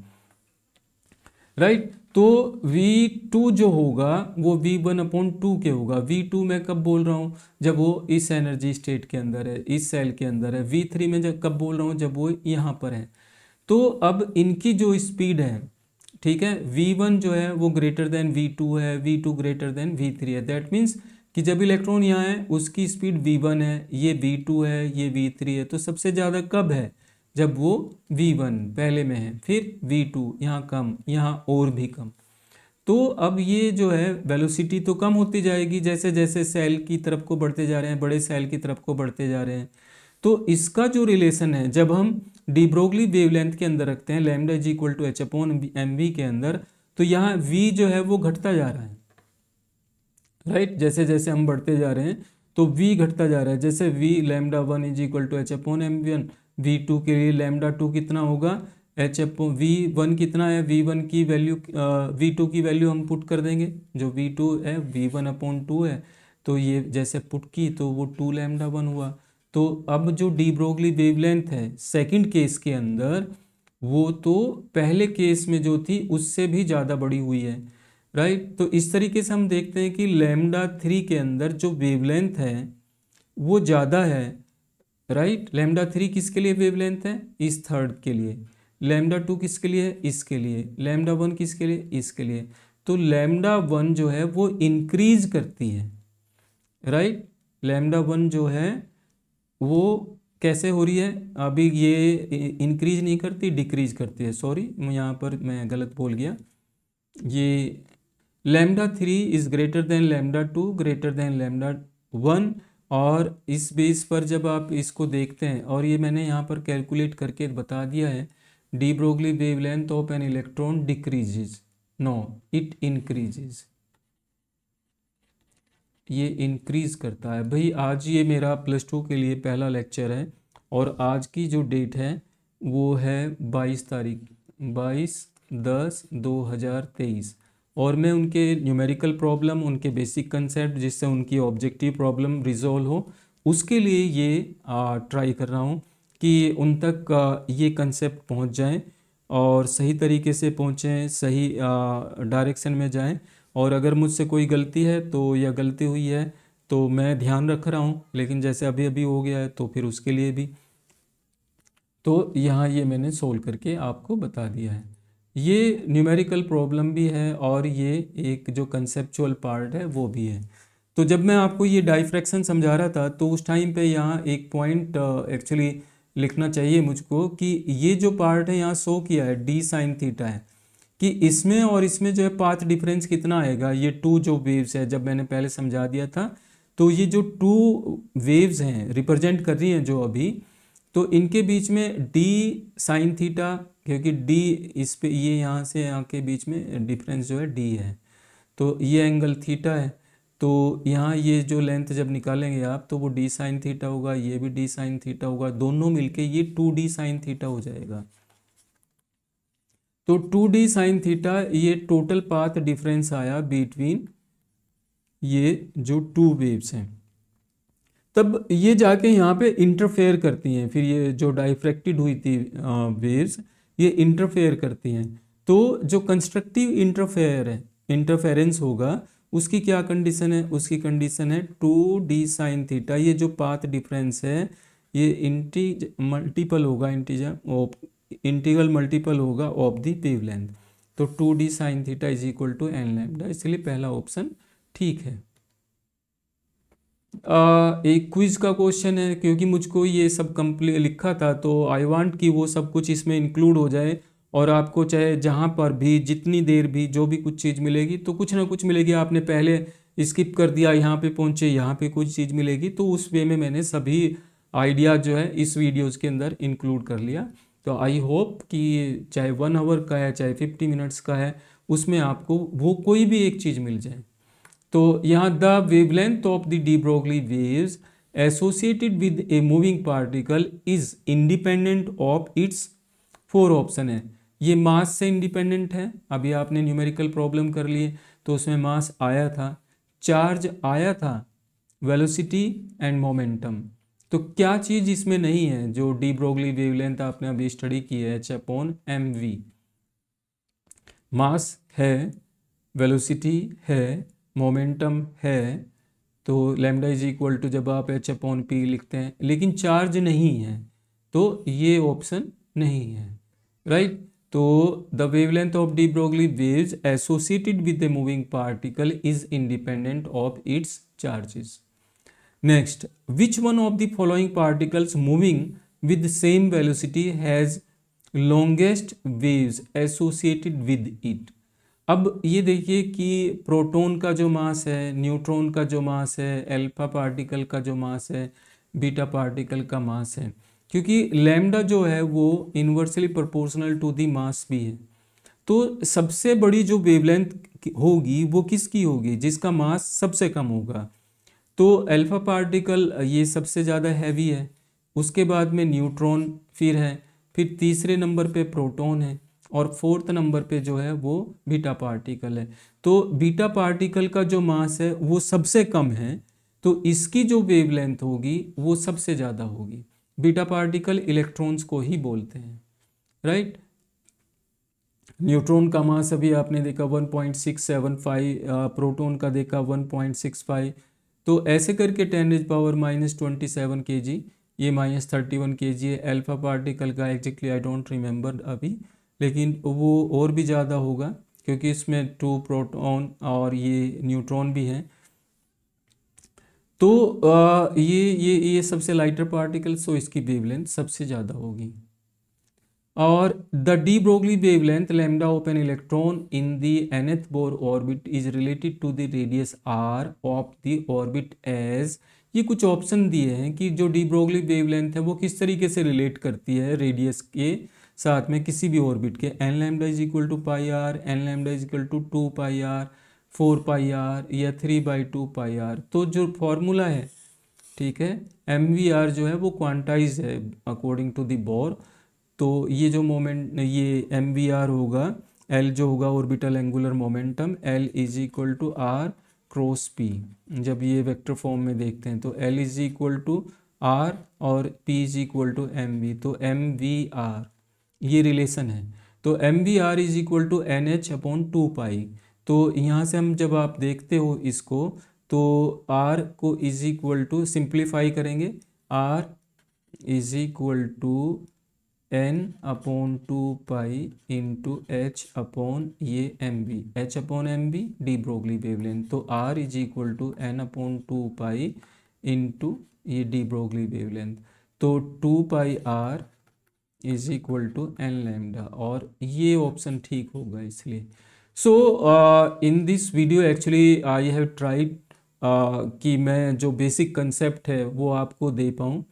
राइट तो V2 जो होगा वो V1 वन अपॉन टू के होगा V2 मैं कब बोल रहा हूँ जब वो इस एनर्जी स्टेट के अंदर है इस सेल के अंदर है V3 में जब कब बोल रहा हूँ जब वो यहाँ पर है तो अब इनकी जो स्पीड है ठीक है V1 जो है वो ग्रेटर देन V2 है V2 ग्रेटर देन V3 है दैट मीन्स कि जब इलेक्ट्रॉन यहाँ है उसकी स्पीड V1 है ये V2 है ये V3 है तो सबसे ज़्यादा कब है जब वो V1 पहले में है फिर V2 यहाँ कम यहाँ और भी कम तो अब ये जो है वेलोसिटी तो कम होती जाएगी जैसे जैसे सेल की तरफ को बढ़ते जा रहे हैं बड़े सेल की तरफ को बढ़ते जा रहे हैं तो इसका जो रिलेशन है जब हम डिब्रोगली वेवलेंथ के अंदर रखते हैं lambda is equal to H upon M V के अंदर तो यहाँ वी जो है वो घटता जा रहा है राइट right? जैसे जैसे हम बढ़ते जा रहे हैं तो वी घटता जा रहा है जैसे V lambda one is equal to H upon M one V two के लिए लेमडा टू कितना होगा एच अपॉन वी वन कितना है वी वन की वैल्यू वी टू की वैल्यू हम पुट कर देंगे जो वी टू है वी वन अपॉन टू है तो ये जैसे पुट की तो वो टू लेमडा वन हुआ तो अब जो डी ब्रोगली वेवलेंथ है सेकंड केस के अंदर वो तो पहले केस में जो थी उससे भी ज़्यादा बड़ी हुई है राइट तो इस तरीके से हम देखते हैं कि लेमडा थ्री के अंदर जो वेवलेंथ है वो ज़्यादा है राइट लेमडा थ्री किसके लिए वेवलेंथ है इस थर्ड के लिए लेमडा टू किसके लिए इसके लिए लेमडा वन किसके लिए इसके लिए तो लेमडा वन जो है वो इंक्रीज करती है राइट लेमडा वन जो है वो कैसे हो रही है अभी ये इंक्रीज नहीं करती डिक्रीज करती है सॉरी यहाँ पर मैं गलत बोल गया ये lambda three is greater than lambda two greater than lambda one और इस बेस पर जब आप इसको देखते हैं और ये मैंने यहाँ पर कैलकुलेट करके बता दिया है de Broglie length of an electron decreases no it increases ये इंक्रीज करता है भाई आज ये मेरा प्लस टू के लिए पहला लेक्चर है और आज की जो डेट है वो है बाईस तारीख बाईस दस दो हज़ार तेईस और मैं उनके न्यूमेरिकल प्रॉब्लम उनके बेसिक कंसेप्ट जिससे उनकी ऑब्जेक्टिव प्रॉब्लम रिजोल्व हो उसके लिए ये ट्राई कर रहा हूँ कि उन तक आ, ये कंसेप्ट पहुँच जाएँ और सही तरीके से पहुँचें सही डायरेक्शन में जाएँ और अगर मुझसे कोई गलती है तो या गलती हुई है तो मैं ध्यान रख रहा हूँ लेकिन जैसे अभी अभी हो गया है तो फिर उसके लिए भी तो यहाँ ये मैंने सोल्व करके आपको बता दिया है ये न्यूमेरिकल प्रॉब्लम भी है और ये एक जो कंसेप्चुअल पार्ट है वो भी है तो जब मैं आपको ये डाइफ्रैक्शन समझा रहा था तो उस टाइम पे यहाँ एक पॉइंट एक्चुअली लिखना चाहिए मुझको कि ये जो पार्ट है यहाँ शो किया है डी साइन थीटा है कि इसमें और इसमें जो है पाथ डिफरेंस कितना आएगा ये टू जो वेव्स है जब मैंने पहले समझा दिया था तो ये जो टू वेव्स हैं रिप्रेजेंट कर रही हैं जो अभी तो इनके बीच में डी साइन थीटा क्योंकि डी इस पे ये यहाँ से यहाँ के बीच में डिफरेंस जो है डी है तो ये एंगल थीटा है तो यहाँ ये जो लेंथ जब निकालेंगे आप तो वो डी साइन थीटा होगा ये भी डी साइन थीटा होगा दोनों मिलके ये टू डी साइन थीटा हो जाएगा तो टू डी साइन थीटा ये टोटल पाथ डिफरेंस आया बिटवीन ये जो टू वेव्स हैं तब ये जाके यहाँ पे इंटरफेयर करती हैं फिर ये जो डाइफ्रेक्टिड हुई थी वेव्स ये इंटरफेयर करती हैं तो जो कंस्ट्रक्टिव इंटरफेयर है इंटरफेरेंस होगा उसकी क्या कंडीशन है उसकी कंडीशन है टू डी साइन थीटा ये जो पाथ डिफरेंस है ये इंटी मल्टीपल होगा इंटीजर ऑफ इंटीगल मल्टीपल होगा ऑफ दी वेव तो two d sine theta is equal to n lambda इसलिए पहला ऑप्शन ठीक है एक क्विज का क्वेश्चन है क्योंकि मुझको ये सब कंप्ली लिखा था तो आई वांट कि वो सब कुछ इसमें इंक्लूड हो जाए और आपको चाहे जहाँ पर भी जितनी देर भी जो भी कुछ चीज़ मिलेगी तो कुछ ना कुछ मिलेगी आपने पहले स्किप कर दिया यहाँ पे पहुँचे यहाँ पे कुछ चीज़ मिलेगी तो उस वे में मैंने सभी आइडिया जो है इस वीडियोज़ के अंदर इंक्लूड कर लिया तो आई होप कि चाहे वन आवर का है चाहे फिफ्टी मिनट्स का है उसमें आपको वो कोई भी एक चीज़ मिल जाए तो यहाँ the wavelength of the de Broglie waves associated with a moving particle is independent of its four option है ये मास से इंडिपेंडेंट है अभी आपने न्यूमेरिकल प्रॉब्लम कर लिए तो उसमें मास आया था चार्ज आया था वेलोसिटी एंड मोमेंटम तो क्या चीज़ इसमें नहीं है जो डी ब्रोगली वेवलेंथ आपने अभी स्टडी की है h upon m v mass है वेलोसिटी है मोमेंटम है तो लेमडा इज इक्वल टू जब आप एच अपॉन पी लिखते हैं लेकिन चार्ज नहीं है तो ये ऑप्शन नहीं है राइट right? तो the wavelength of de Broglie waves associated with the moving particle is independent of its charges next which one of the following particles moving with same velocity has longest waves associated with it अब ये देखिए कि proton का जो मास है neutron का जो मास है अल्फा पार्टिकल का जो मास है बीटा पार्टिकल का मास है क्योंकि लैम्डा जो है वो inversely proportional to the mass भी है तो सबसे बड़ी जो वेवलेंथ होगी वो किसकी होगी जिसका मास सबसे कम होगा तो अल्फा पार्टिकल ये सबसे ज़्यादा हैवी है उसके बाद में न्यूट्रॉन फिर है फिर तीसरे नंबर पे प्रोटॉन है और फोर्थ नंबर पे जो है वो बीटा पार्टिकल है तो बीटा पार्टिकल का जो मास है वो सबसे कम है तो इसकी जो वेवलेंथ होगी वो सबसे ज़्यादा होगी बीटा पार्टिकल इलेक्ट्रॉन्स को ही बोलते हैं राइट न्यूट्रॉन का मास अभी आपने देखा 1.675 प्रोटोन का देखा 1.65 तो ऐसे करके ten is power minus twenty seven के जी ये माइनस थर्टी वन के जी है एल्फा पार्टिकल का एग्जैक्टली आई डोंट रिमेंबर अभी लेकिन वो और भी ज़्यादा होगा क्योंकि इसमें टू प्रोटॉन और ये न्यूट्रॉन भी हैं तो ये ये ये सबसे लाइटर पार्टिकल सो इसकी वेवलेंथ सबसे ज़्यादा होगी और the de Broglie wavelength lambda of an electron in the nth Bohr orbit is related to the radius r of the orbit as ये कुछ ऑप्शन दिए हैं कि जो डी ब्रोगली वेवलेंथ है वो किस तरीके से रिलेट करती है रेडियस के साथ में किसी भी ऑर्बिट के n lambda is equal to pi r n lambda is equal to two pi r four pi r या three by two pi r तो जो फॉर्मूला है ठीक है एम वी आर जो है वो क्वांटाइज है अकॉर्डिंग टू दी बोर तो ये जो मोमेंट ये एम वी आर होगा एल जो होगा orbital angular momentum l is equal to r cross p जब ये वेक्टर फॉर्म में देखते हैं तो l is equal to r और p is equal to m v तो एम वी आर ये रिलेशन है तो m v r is equal to n h upon two pi तो यहाँ से हम जब आप देखते हो इसको तो आर को इज इक्वल टू सिंप्लीफाई करेंगे r is equal to n upon two pi into h upon ये m v h upon m v de Broglie wavelength तो r is equal to n upon two pi into ये de Broglie wavelength तो two pi r is equal to n lambda और ये option ठीक होगा इसलिए so in this video actually I have tried कि मैं जो बेसिक कंसेप्ट है वो आपको दे पाऊँ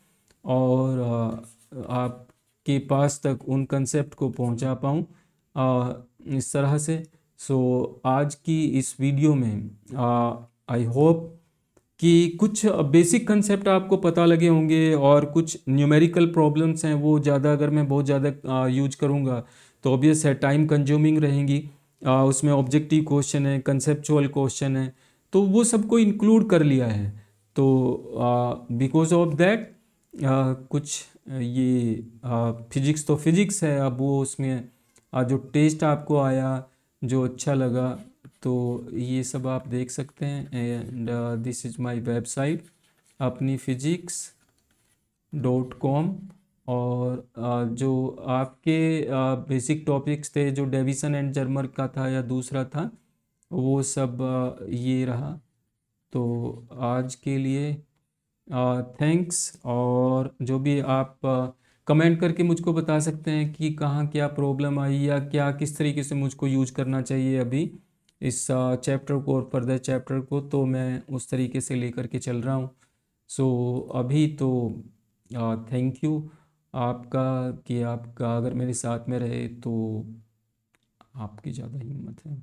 और uh, आपके पास तक उन कंसेप्ट को पहुँचा पाऊँ uh, इस तरह से सो so, आज की इस वीडियो में आई uh, होप कि कुछ बेसिक कंसेप्ट आपको पता लगे होंगे और कुछ न्यूमेरिकल प्रॉब्लम्स हैं वो ज़्यादा अगर मैं बहुत ज़्यादा यूज करूँगा तो ऑब्वियस है टाइम कंज्यूमिंग रहेंगी आ, उसमें ऑब्जेक्टिव क्वेश्चन है कंसेप्चुअल क्वेश्चन है तो वो सबको इंक्लूड कर लिया है तो बिकॉज ऑफ दैट कुछ ये फिजिक्स तो फिजिक्स है अब वो उसमें आ, जो टेस्ट आपको आया जो अच्छा लगा तो ये सब आप देख सकते हैं and this is my website अपनी फिजिक्स डॉट कॉम और uh, जो आपके बेसिक uh, टॉपिक्स थे जो डेविसन एंड जर्मर का था या दूसरा था वो सब uh, ये रहा तो आज के लिए थैंक्स और जो भी आप कमेंट करके मुझको बता सकते हैं कि कहाँ क्या प्रॉब्लम आई या क्या किस तरीके से मुझको यूज करना चाहिए अभी इस चैप्टर को और फर्दर चैप्टर को तो मैं उस तरीके से लेकर के चल रहा हूँ सो so, अभी तो थैंक यू आपका कि आपका अगर मेरे साथ में रहे तो आपकी ज़्यादा हिम्मत है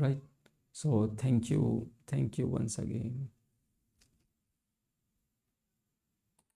right so thank you thank you once again